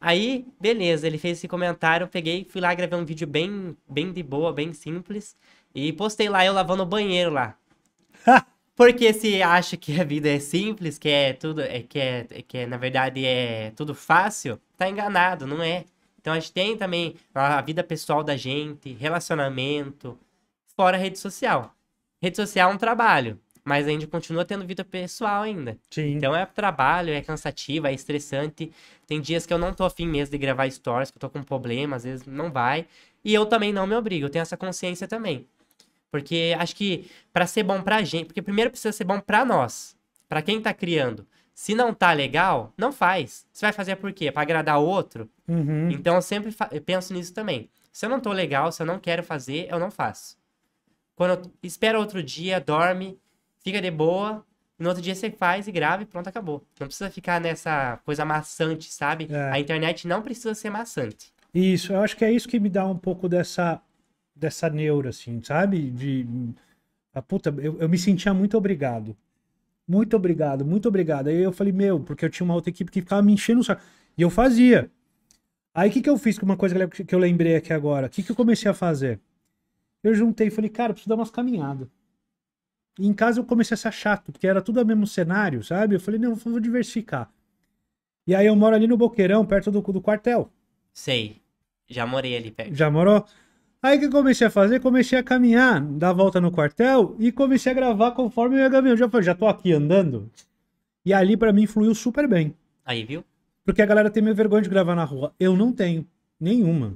Aí, beleza, ele fez esse comentário, eu peguei, fui lá, gravei um vídeo bem, bem de boa, bem simples. E postei lá eu lavando o banheiro lá. Porque se acha que a vida é simples, que é tudo, é, que, é, é, que é, na verdade é tudo fácil, tá enganado, não é? Então a gente tem também a vida pessoal da gente, relacionamento, fora rede social. Rede social é um trabalho, mas a gente continua tendo vida pessoal ainda. Sim. Então é trabalho, é cansativo, é estressante. Tem dias que eu não tô afim mesmo de gravar stories, que eu tô com problema, às vezes não vai. E eu também não me obrigo, eu tenho essa consciência também. Porque acho que para ser bom pra gente, porque primeiro precisa ser bom pra nós, pra quem tá criando. Se não tá legal, não faz. Você vai fazer por quê? Pra agradar o outro? Uhum. Então eu sempre eu penso nisso também. Se eu não tô legal, se eu não quero fazer, eu não faço. Quando espera outro dia, dorme, fica de boa, no outro dia você faz e grava e pronto, acabou. Não precisa ficar nessa coisa maçante, sabe? É. A internet não precisa ser maçante. Isso, eu acho que é isso que me dá um pouco dessa dessa neura, assim, sabe? De. A ah, puta, eu, eu me sentia muito obrigado. Muito obrigado, muito obrigado. Aí eu falei, meu, porque eu tinha uma outra equipe que ficava me enchendo o saco. E eu fazia. Aí o que, que eu fiz com uma coisa que eu lembrei aqui agora? O que, que eu comecei a fazer? Eu juntei e falei, cara, preciso dar umas caminhadas. E em casa eu comecei a ser chato, porque era tudo o mesmo cenário, sabe? Eu falei, não, vou diversificar. E aí eu moro ali no Boqueirão, perto do, do quartel. Sei. Já morei ali perto. Já morou? Aí que eu comecei a fazer? Comecei a caminhar, dar a volta no quartel e comecei a gravar conforme eu ia caminhando. Já, já tô aqui andando. E ali para mim fluiu super bem. Aí, viu? Porque a galera tem meio vergonha de gravar na rua. Eu não tenho. Nenhuma.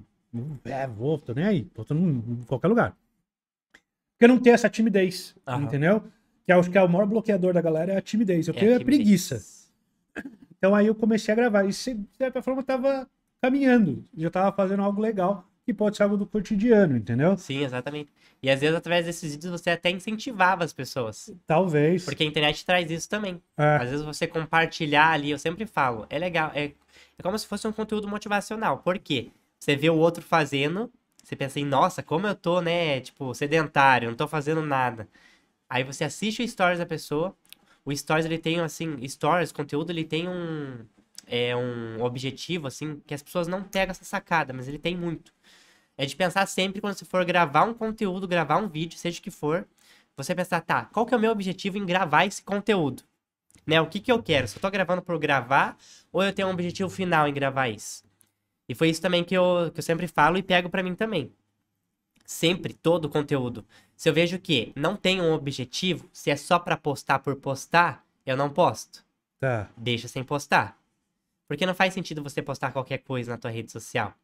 É, vou, tô nem aí. Tô, tô em qualquer lugar. Porque eu não tenho essa timidez, Aham. entendeu? Que acho é que é o maior bloqueador da galera é a timidez. Eu é tenho a, é a preguiça. Então aí eu comecei a gravar. E de certa forma eu tava caminhando. Já tava fazendo algo legal que pode ser algo do cotidiano, entendeu? Sim, exatamente. E às vezes, através desses vídeos, você até incentivava as pessoas. Talvez. Porque a internet traz isso também. É. Às vezes, você compartilhar ali, eu sempre falo, é legal. É, é como se fosse um conteúdo motivacional. Por quê? Você vê o outro fazendo, você pensa em, nossa, como eu tô, né, tipo, sedentário, não tô fazendo nada. Aí você assiste o stories da pessoa, o stories ele tem, assim, stories, conteúdo, ele tem um é um objetivo, assim, que as pessoas não pegam essa sacada, mas ele tem muito. É de pensar sempre quando você for gravar um conteúdo, gravar um vídeo, seja o que for, você pensar, tá, qual que é o meu objetivo em gravar esse conteúdo? Né? O que que eu quero? Se eu tô gravando por gravar ou eu tenho um objetivo final em gravar isso? E foi isso também que eu, que eu sempre falo e pego para mim também. Sempre, todo o conteúdo. Se eu vejo que não tem um objetivo, se é só para postar por postar, eu não posto. Tá. Deixa sem postar. Porque não faz sentido você postar qualquer coisa na tua rede social.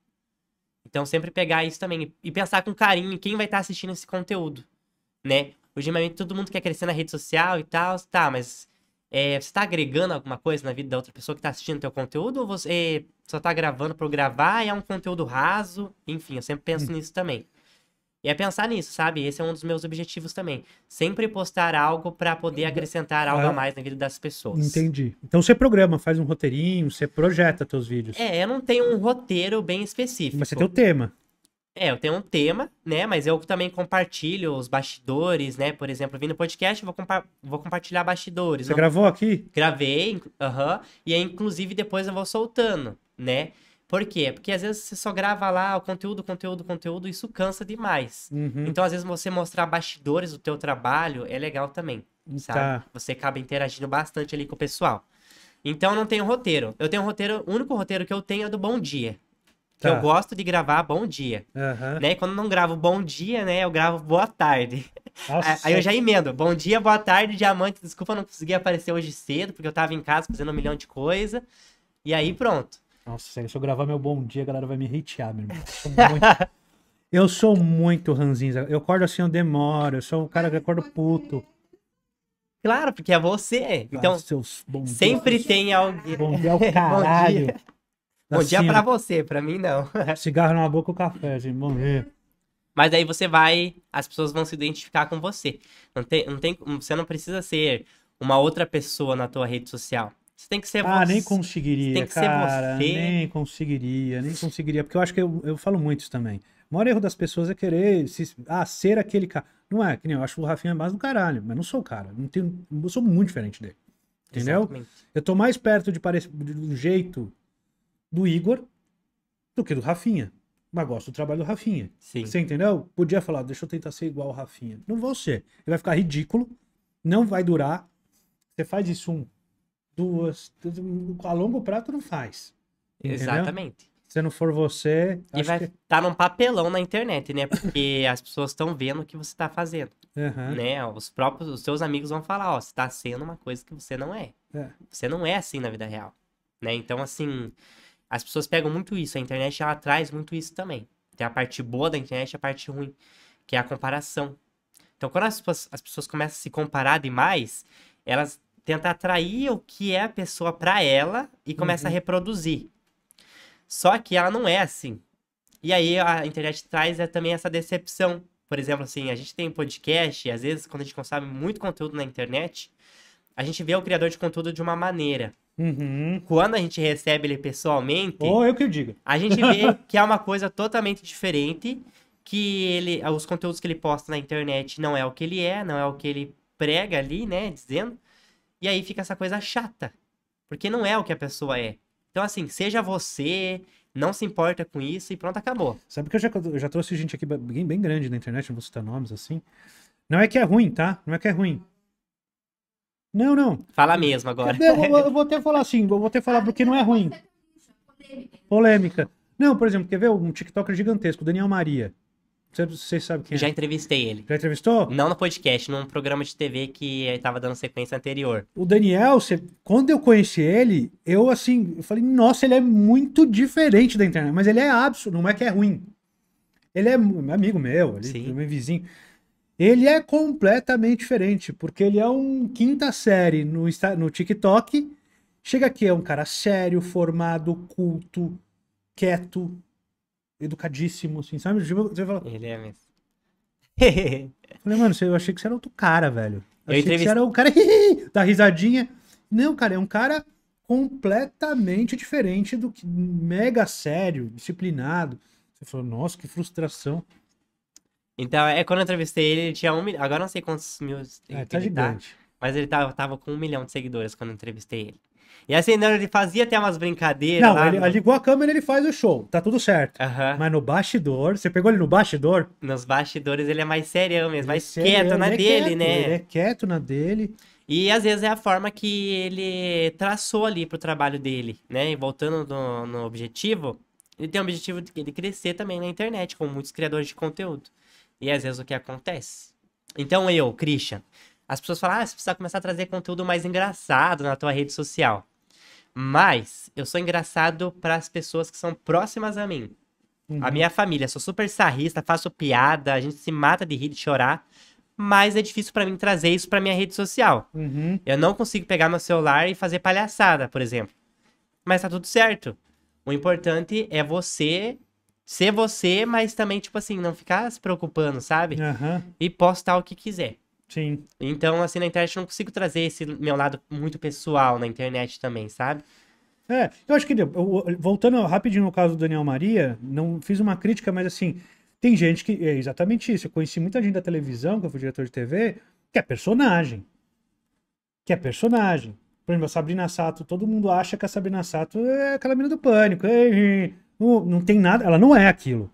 Então sempre pegar isso também e pensar com carinho quem vai estar tá assistindo esse conteúdo, né? Hoje em todo mundo quer crescer na rede social e tal, tá, mas é, você está agregando alguma coisa na vida da outra pessoa que está assistindo teu conteúdo ou você só está gravando para gravar e é um conteúdo raso? Enfim, eu sempre penso hum. nisso também. E é pensar nisso, sabe? Esse é um dos meus objetivos também. Sempre postar algo para poder uhum. acrescentar algo ah, a mais na vida das pessoas. Entendi. Então você programa, faz um roteirinho, você projeta teus vídeos. É, eu não tenho um roteiro bem específico. Mas você tem o tema. É, eu tenho um tema, né? Mas eu também compartilho os bastidores, né? Por exemplo, vindo no podcast, vou, compa vou compartilhar bastidores. Você não... gravou aqui? Gravei, aham. Uh -huh, e aí, inclusive, depois eu vou soltando, né? Por quê? Porque às vezes você só grava lá o conteúdo, conteúdo, conteúdo, isso cansa demais. Uhum. Então, às vezes, você mostrar bastidores do teu trabalho é legal também, hum, sabe? Tá. Você acaba interagindo bastante ali com o pessoal. Então, não tenho roteiro. Eu tenho um roteiro, o único roteiro que eu tenho é do Bom Dia. Tá. eu gosto de gravar bom dia. Uhum. Né? Quando não gravo bom dia, né? Eu gravo boa tarde. Nossa. Aí eu já emendo. Bom dia, boa tarde, diamante. Desculpa, não consegui aparecer hoje cedo, porque eu tava em casa fazendo um milhão de coisa. E aí pronto. Nossa, sério, se eu gravar meu bom dia, a galera vai me hatear, meu irmão. Eu sou muito ranzinza. Eu acordo assim, eu demoro. Eu sou um cara que acorda puto. Claro, porque é você. Então, ah, seus bom sempre tem alguém. Bom dia ao caralho. bom dia, assim, dia pra você, pra mim não. cigarro na boca o café, assim, bom dia. Mas aí você vai, as pessoas vão se identificar com você. Não tem, não tem, você não precisa ser uma outra pessoa na tua rede social. Você tem que ser ah, você. nem conseguiria, você tem que cara. Ser você. Nem conseguiria, nem conseguiria. Porque eu acho que eu, eu falo muito isso também. O maior erro das pessoas é querer se, ah, ser aquele cara. Não é, que nem eu acho que o Rafinha mais é do caralho, mas não sou o cara. Não tenho, eu sou muito diferente dele. Entendeu? Exatamente. Eu tô mais perto de parecer do jeito do Igor do que do Rafinha. Mas gosto do trabalho do Rafinha. Sim. Você entendeu? Podia falar, deixa eu tentar ser igual o Rafinha. Não vou ser. Ele vai ficar ridículo, não vai durar. Você faz isso um duas. A longo prazo não faz. Entendeu? Exatamente. Se não for você. E vai estar que... tá num papelão na internet, né? Porque as pessoas estão vendo o que você está fazendo. Uhum. Né? Os próprios, os seus amigos vão falar, ó, você está sendo uma coisa que você não é. é. Você não é assim na vida real. Né? Então, assim, as pessoas pegam muito isso. A internet ela traz muito isso também. Tem a parte boa da internet e a parte ruim, que é a comparação. Então, quando as, as pessoas começam a se comparar demais, elas tenta atrair o que é a pessoa para ela e começa uhum. a reproduzir. Só que ela não é assim. E aí a internet traz é, também essa decepção. Por exemplo, assim, a gente tem podcast, e às vezes quando a gente consome muito conteúdo na internet, a gente vê o criador de conteúdo de uma maneira. Uhum. Quando a gente recebe ele pessoalmente. Ou eu que eu diga. A gente vê que é uma coisa totalmente diferente. Que ele. Os conteúdos que ele posta na internet não é o que ele é, não é o que ele prega ali, né? Dizendo. E aí fica essa coisa chata. Porque não é o que a pessoa é. Então, assim, seja você, não se importa com isso e pronto, acabou. Sabe que eu já, eu já trouxe gente aqui bem, bem grande na internet, não vou citar nomes assim. Não é que é ruim, tá? Não é que é ruim. Não, não. Fala mesmo agora. Eu, eu, eu vou até falar assim, eu vou até falar porque não é ruim. É é polêmica. Não, por exemplo, quer ver um TikToker gigantesco, Daniel Maria. Você sabe quem é? Já entrevistei ele. Já entrevistou? Não no podcast, num programa de TV que estava dando sequência anterior. O Daniel, você... quando eu conheci ele, eu assim, eu falei, nossa, ele é muito diferente da internet. Mas ele é absurdo, não é que é ruim. Ele é amigo meu, ele é meu vizinho. Ele é completamente diferente, porque ele é um quinta série no, no TikTok. Chega aqui, é um cara sério, formado, culto, quieto, educadíssimo, assim, sabe? Você fala... Ele é mesmo. Falei, mano, eu achei que você era outro cara, velho. Eu, eu achei entrevist... que você era um cara da risadinha. Não, cara, é um cara completamente diferente do que mega sério, disciplinado. Você falou, nossa, que frustração. Então, é quando eu entrevistei ele, ele tinha um milhão. Agora não sei quantos mil. É, tá, tá gigante. Tá, mas ele tava, tava com um milhão de seguidores quando eu entrevistei ele. E assim, não, ele fazia até umas brincadeiras. Não, lá, ele, no... ligou a câmera e ele faz o show, tá tudo certo. Uhum. Mas no bastidor, você pegou ele no bastidor? Nos bastidores ele é mais serião mesmo, mais é serião, quieto na é dele, quieto, né? Ele é quieto na dele. E às vezes é a forma que ele traçou ali pro trabalho dele, né? E voltando no, no objetivo, ele tem o objetivo de, de crescer também na internet, como muitos criadores de conteúdo. E às vezes o que acontece? Então eu, Christian, as pessoas falam, ah, você precisa começar a trazer conteúdo mais engraçado na tua rede social. Mas eu sou engraçado para as pessoas que são próximas a mim. Uhum. A minha família, sou super sarrista, faço piada, a gente se mata de rir, de chorar. Mas é difícil para mim trazer isso para minha rede social. Uhum. Eu não consigo pegar meu celular e fazer palhaçada, por exemplo. Mas tá tudo certo. O importante é você ser você, mas também, tipo assim, não ficar se preocupando, sabe? Uhum. E postar o que quiser. Sim. Então, assim, na internet eu não consigo trazer esse meu lado muito pessoal na internet também, sabe? É, eu acho que, voltando rapidinho no caso do Daniel Maria, não fiz uma crítica, mas assim, tem gente que. É exatamente isso. Eu conheci muita gente da televisão, que eu fui diretor de TV, que é personagem. Que é personagem. Por exemplo, a Sabrina Sato, todo mundo acha que a Sabrina Sato é aquela menina do pânico. Não, não tem nada, ela não é aquilo.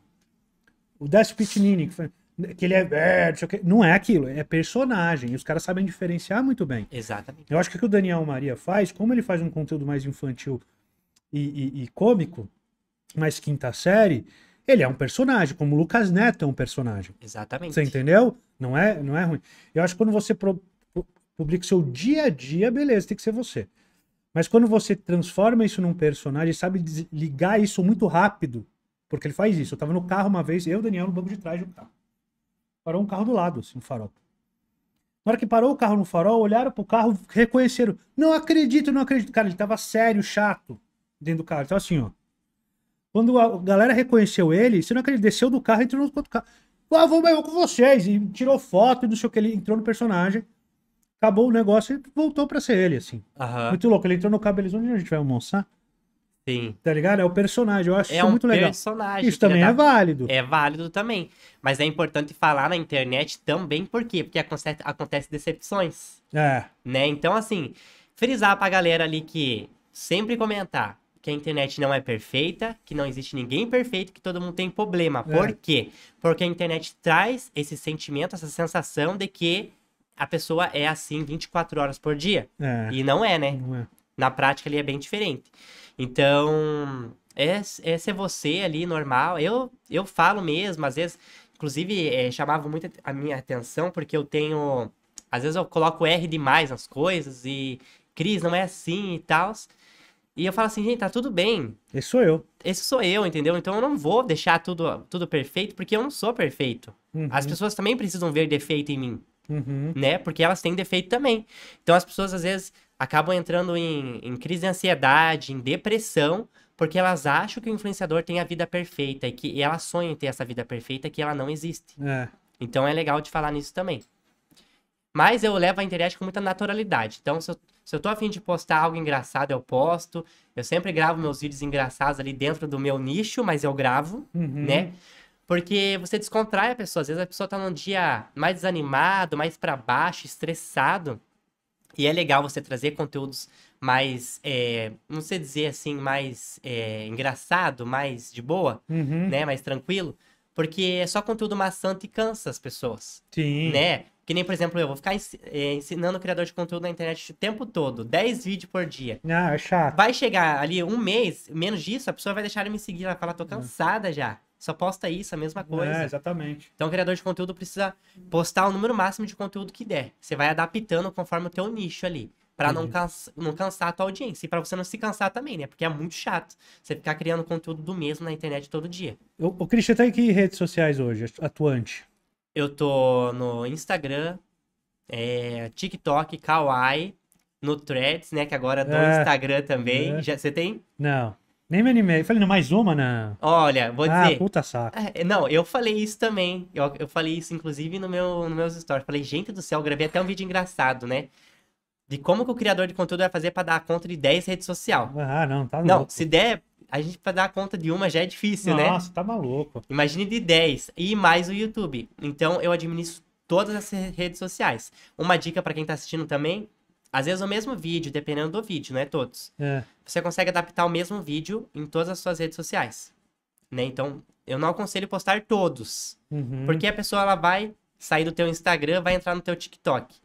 O Décio Pitinini, que foi que ele é, é não é aquilo, é personagem. E os caras sabem diferenciar muito bem. Exatamente. Eu acho que o que o Daniel Maria faz, como ele faz um conteúdo mais infantil e, e, e cômico, mais quinta série, ele é um personagem, como o Lucas Neto é um personagem. Exatamente. Você entendeu? Não é, não é ruim. Eu acho que quando você pro, publica seu dia a dia, beleza, tem que ser você. Mas quando você transforma isso num personagem, sabe ligar isso muito rápido, porque ele faz isso. Eu tava no carro uma vez, eu, Daniel, no banco de trás do carro. Parou um carro do lado, assim, no farol. Na hora que parou o carro no farol, olharam pro carro, reconheceram. Não acredito, não acredito. Cara, ele tava sério, chato, dentro do carro. Então, assim, ó. Quando a galera reconheceu ele, você não acredita, desceu do carro e entrou no outro carro. Ah, vou, eu com vocês. E tirou foto e não sei o que. Ele entrou no personagem acabou o negócio e voltou para ser ele, assim. Muito louco. Ele entrou no cabelo. onde a gente vai almoçar? Sim. Tá ligado? É o personagem. Eu acho é isso um muito legal. Personagem, isso também dá... é válido. É válido também. Mas é importante falar na internet também, por quê? Porque acontece, acontece decepções. É. Né? Então, assim, frisar pra galera ali que sempre comentar que a internet não é perfeita, que não existe ninguém perfeito, que todo mundo tem problema. É. Por quê? Porque a internet traz esse sentimento, essa sensação de que a pessoa é assim 24 horas por dia. É. E não é, né? Não é na prática ele é bem diferente. Então, é, é ser você ali, normal. Eu, eu falo mesmo, às vezes, inclusive, é, chamava muito a minha atenção, porque eu tenho. Às vezes eu coloco R demais nas coisas e. Cris, não é assim e tal. E eu falo assim, gente, tá tudo bem. Esse sou eu. Esse sou eu, entendeu? Então eu não vou deixar tudo, tudo perfeito, porque eu não sou perfeito. Uhum. As pessoas também precisam ver defeito em mim. Uhum. Né? Porque elas têm defeito também. Então as pessoas às vezes acabam entrando em, em crise de ansiedade, em depressão, porque elas acham que o influenciador tem a vida perfeita e que e elas sonham em ter essa vida perfeita que ela não existe. É. Então é legal de falar nisso também. Mas eu levo a internet com muita naturalidade. Então, se eu, se eu tô afim de postar algo engraçado, eu posto. Eu sempre gravo meus vídeos engraçados ali dentro do meu nicho, mas eu gravo, uhum. né? Porque você descontrai a pessoa. Às vezes a pessoa tá num dia mais desanimado, mais para baixo, estressado. E é legal você trazer conteúdos mais, é, não sei dizer assim, mais é, engraçado, mais de boa, uhum. né? Mais tranquilo. Porque é só conteúdo maçante e cansa as pessoas. Sim. Né? Que nem, por exemplo, eu vou ficar é, ensinando o criador de conteúdo na internet o tempo todo, 10 vídeos por dia. Ah, é chato. Vai chegar ali um mês, menos disso, a pessoa vai deixar de me seguir, ela fala, tô uhum. cansada uhum. já só posta isso, a mesma é, coisa. É, exatamente. Então o criador de conteúdo precisa postar o número máximo de conteúdo que der. Você vai adaptando conforme o teu nicho ali. Pra não, uhum. cansa, não cansar a tua audiência. E pra você não se cansar também, né? Porque é muito chato você ficar criando conteúdo do mesmo na internet todo dia. O, Cristian Christian tá em que redes sociais hoje, atuante? Eu tô no Instagram, é, TikTok, Kawaii, no Threads, né? Que agora é do é, Instagram também. É. Já, você tem? Não. Nem me animei. Eu falei, não, mais uma, né Olha, vou ah, dizer. Ah, puta saco. É, não, eu falei isso também. Eu, eu falei isso, inclusive, no meu, no meus stories. Falei, gente do céu, gravei até um vídeo engraçado, né? De como que o criador de conteúdo vai fazer para dar conta de 10 redes sociais. Ah, não, tá Não, se der, a gente para dar conta de uma já é difícil, Nossa, né? Nossa, tá maluco. Imagine de 10 e mais o YouTube. Então, eu administro todas as redes sociais. Uma dica para quem tá assistindo também, às vezes o mesmo vídeo, dependendo do vídeo, não é todos. É. Você consegue adaptar o mesmo vídeo em todas as suas redes sociais. Né? Então, eu não aconselho postar todos. Uhum. Porque a pessoa ela vai sair do teu Instagram, vai entrar no teu TikTok.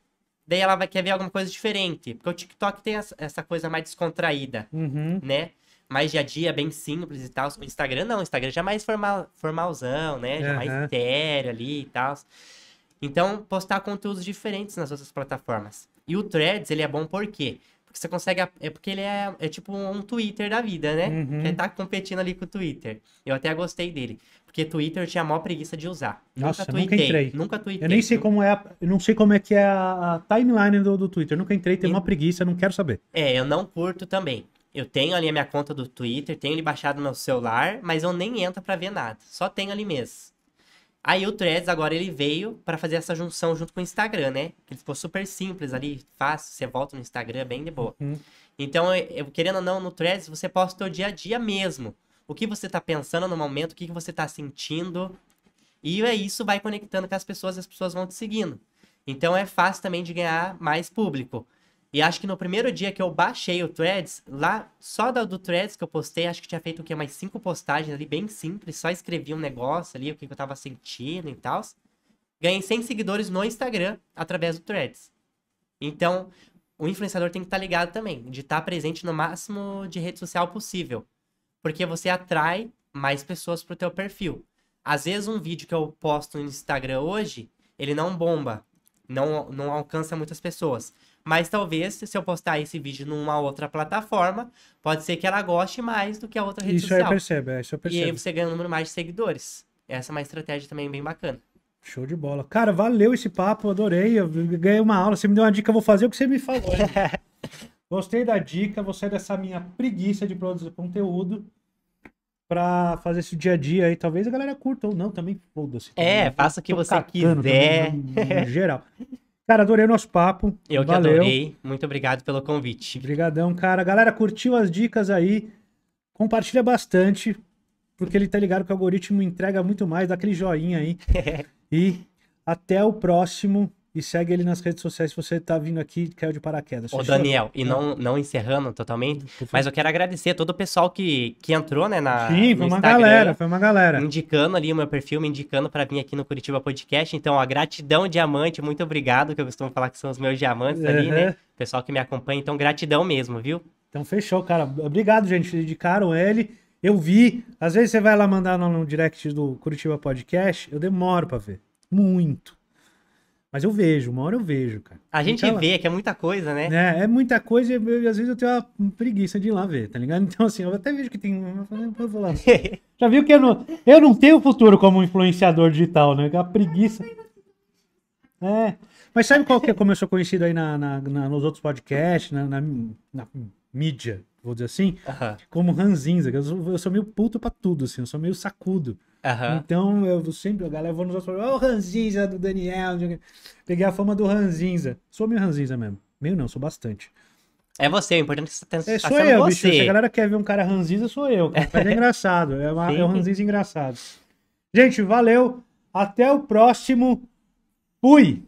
Daí ela vai querer ver alguma coisa diferente. Porque o TikTok tem essa coisa mais descontraída, uhum. né? mais dia a dia, bem simples e tal. O Instagram não, o Instagram já é mais formal, formalzão, né? Já é uhum. mais sério ali e tal. Então, postar conteúdos diferentes nas outras plataformas. E o Threads, ele é bom por quê? Porque você consegue. É porque ele é, é tipo um Twitter da vida, né? Uhum. Que tá competindo ali com o Twitter. Eu até gostei dele. Porque Twitter eu tinha a maior preguiça de usar. Nossa, nunca tweetei. Nunca, entrei. nunca tweetei. Eu nem sei como é a, eu não sei como é que é a, timeline do, do Twitter. nunca entrei, tenho e... uma preguiça, não quero saber. É, eu não curto também. Eu tenho ali a minha conta do Twitter, tenho ele baixado no meu celular, mas eu nem entro para ver nada. Só tenho ali mesmo. Aí o Threads agora ele veio para fazer essa junção junto com o Instagram, né? Ele ficou super simples ali, fácil, você volta no Instagram bem de boa. Uhum. Então, eu, querendo ou não, no Threads você posta o dia a dia mesmo. O que você tá pensando no momento, o que, que você tá sentindo. E é isso vai conectando com as pessoas e as pessoas vão te seguindo. Então é fácil também de ganhar mais público. E acho que no primeiro dia que eu baixei o Threads, lá só da do Threads que eu postei, acho que tinha feito o quê? Mais cinco postagens ali, bem simples, só escrevi um negócio ali, o que eu tava sentindo e tal. Ganhei 100 seguidores no Instagram através do Threads. Então, o influenciador tem que estar tá ligado também, de estar tá presente no máximo de rede social possível. Porque você atrai mais pessoas pro teu perfil. Às vezes um vídeo que eu posto no Instagram hoje, ele não bomba, não, não alcança muitas pessoas. Mas talvez, se eu postar esse vídeo numa outra plataforma, pode ser que ela goste mais do que a outra rede isso social. Isso eu percebo, é, isso eu percebo. E aí você ganha um número mais de seguidores. Essa é uma estratégia também bem bacana. Show de bola. Cara, valeu esse papo, adorei. Eu ganhei uma aula, você me deu uma dica, eu vou fazer o que você me falou. Gostei da dica, vou sair dessa minha preguiça de produzir conteúdo para fazer esse dia a dia aí. Talvez a galera curta ou não, também foda-se. É, faça o que você quiser. Também, no, no geral. Cara, adorei o nosso papo. Eu que Valeu. adorei. Muito obrigado pelo convite. Obrigadão, cara. Galera, curtiu as dicas aí? Compartilha bastante, porque ele tá ligado que o algoritmo entrega muito mais. Dá aquele joinha aí. e até o próximo e segue ele nas redes sociais se você está vindo aqui e caiu de paraquedas. Ô, Daniel, e não, não encerrando totalmente, mas eu quero agradecer a todo o pessoal que, que entrou, né, na Sim, foi uma galera, foi uma galera. Indicando ali o meu perfil, me indicando para vir aqui no Curitiba Podcast. Então, a gratidão, diamante, muito obrigado, que eu costumo falar que são os meus diamantes uhum. ali, né? Pessoal que me acompanha, então gratidão mesmo, viu? Então, fechou, cara. Obrigado, gente, indicaram ele. Eu vi. Às vezes você vai lá mandar no direct do Curitiba Podcast, eu demoro para ver. Muito. Mas eu vejo, uma hora eu vejo, cara. A gente vê, que é muita coisa, né? É, é muita coisa e, eu, às vezes eu tenho uma preguiça de ir lá ver, tá ligado? Então, assim, eu até vejo que tem. Já viu que eu não, eu não tenho futuro como influenciador digital, né? É A preguiça. É. Mas sabe qual que é sou conhecido aí na, na, na, nos outros podcasts, na, na, na mídia, vou dizer assim? Uh -huh. Como Ranzinza. Eu eu sou meio puto pra tudo, assim. Eu sou meio sacudo. Uhum. Então eu sempre, a galera vou nos outros oh, o Ranzinza do Daniel. Peguei a fama do Ranzinza. Sou meio Ranzinza mesmo. Meio não, sou bastante. É você, o é importante é que você tá é, Sou eu, você. Se a galera quer ver um cara ranzinza, sou eu. Cara. Mas é engraçado. É, uma, é um ranzinza engraçado. Gente, valeu. Até o próximo. Fui!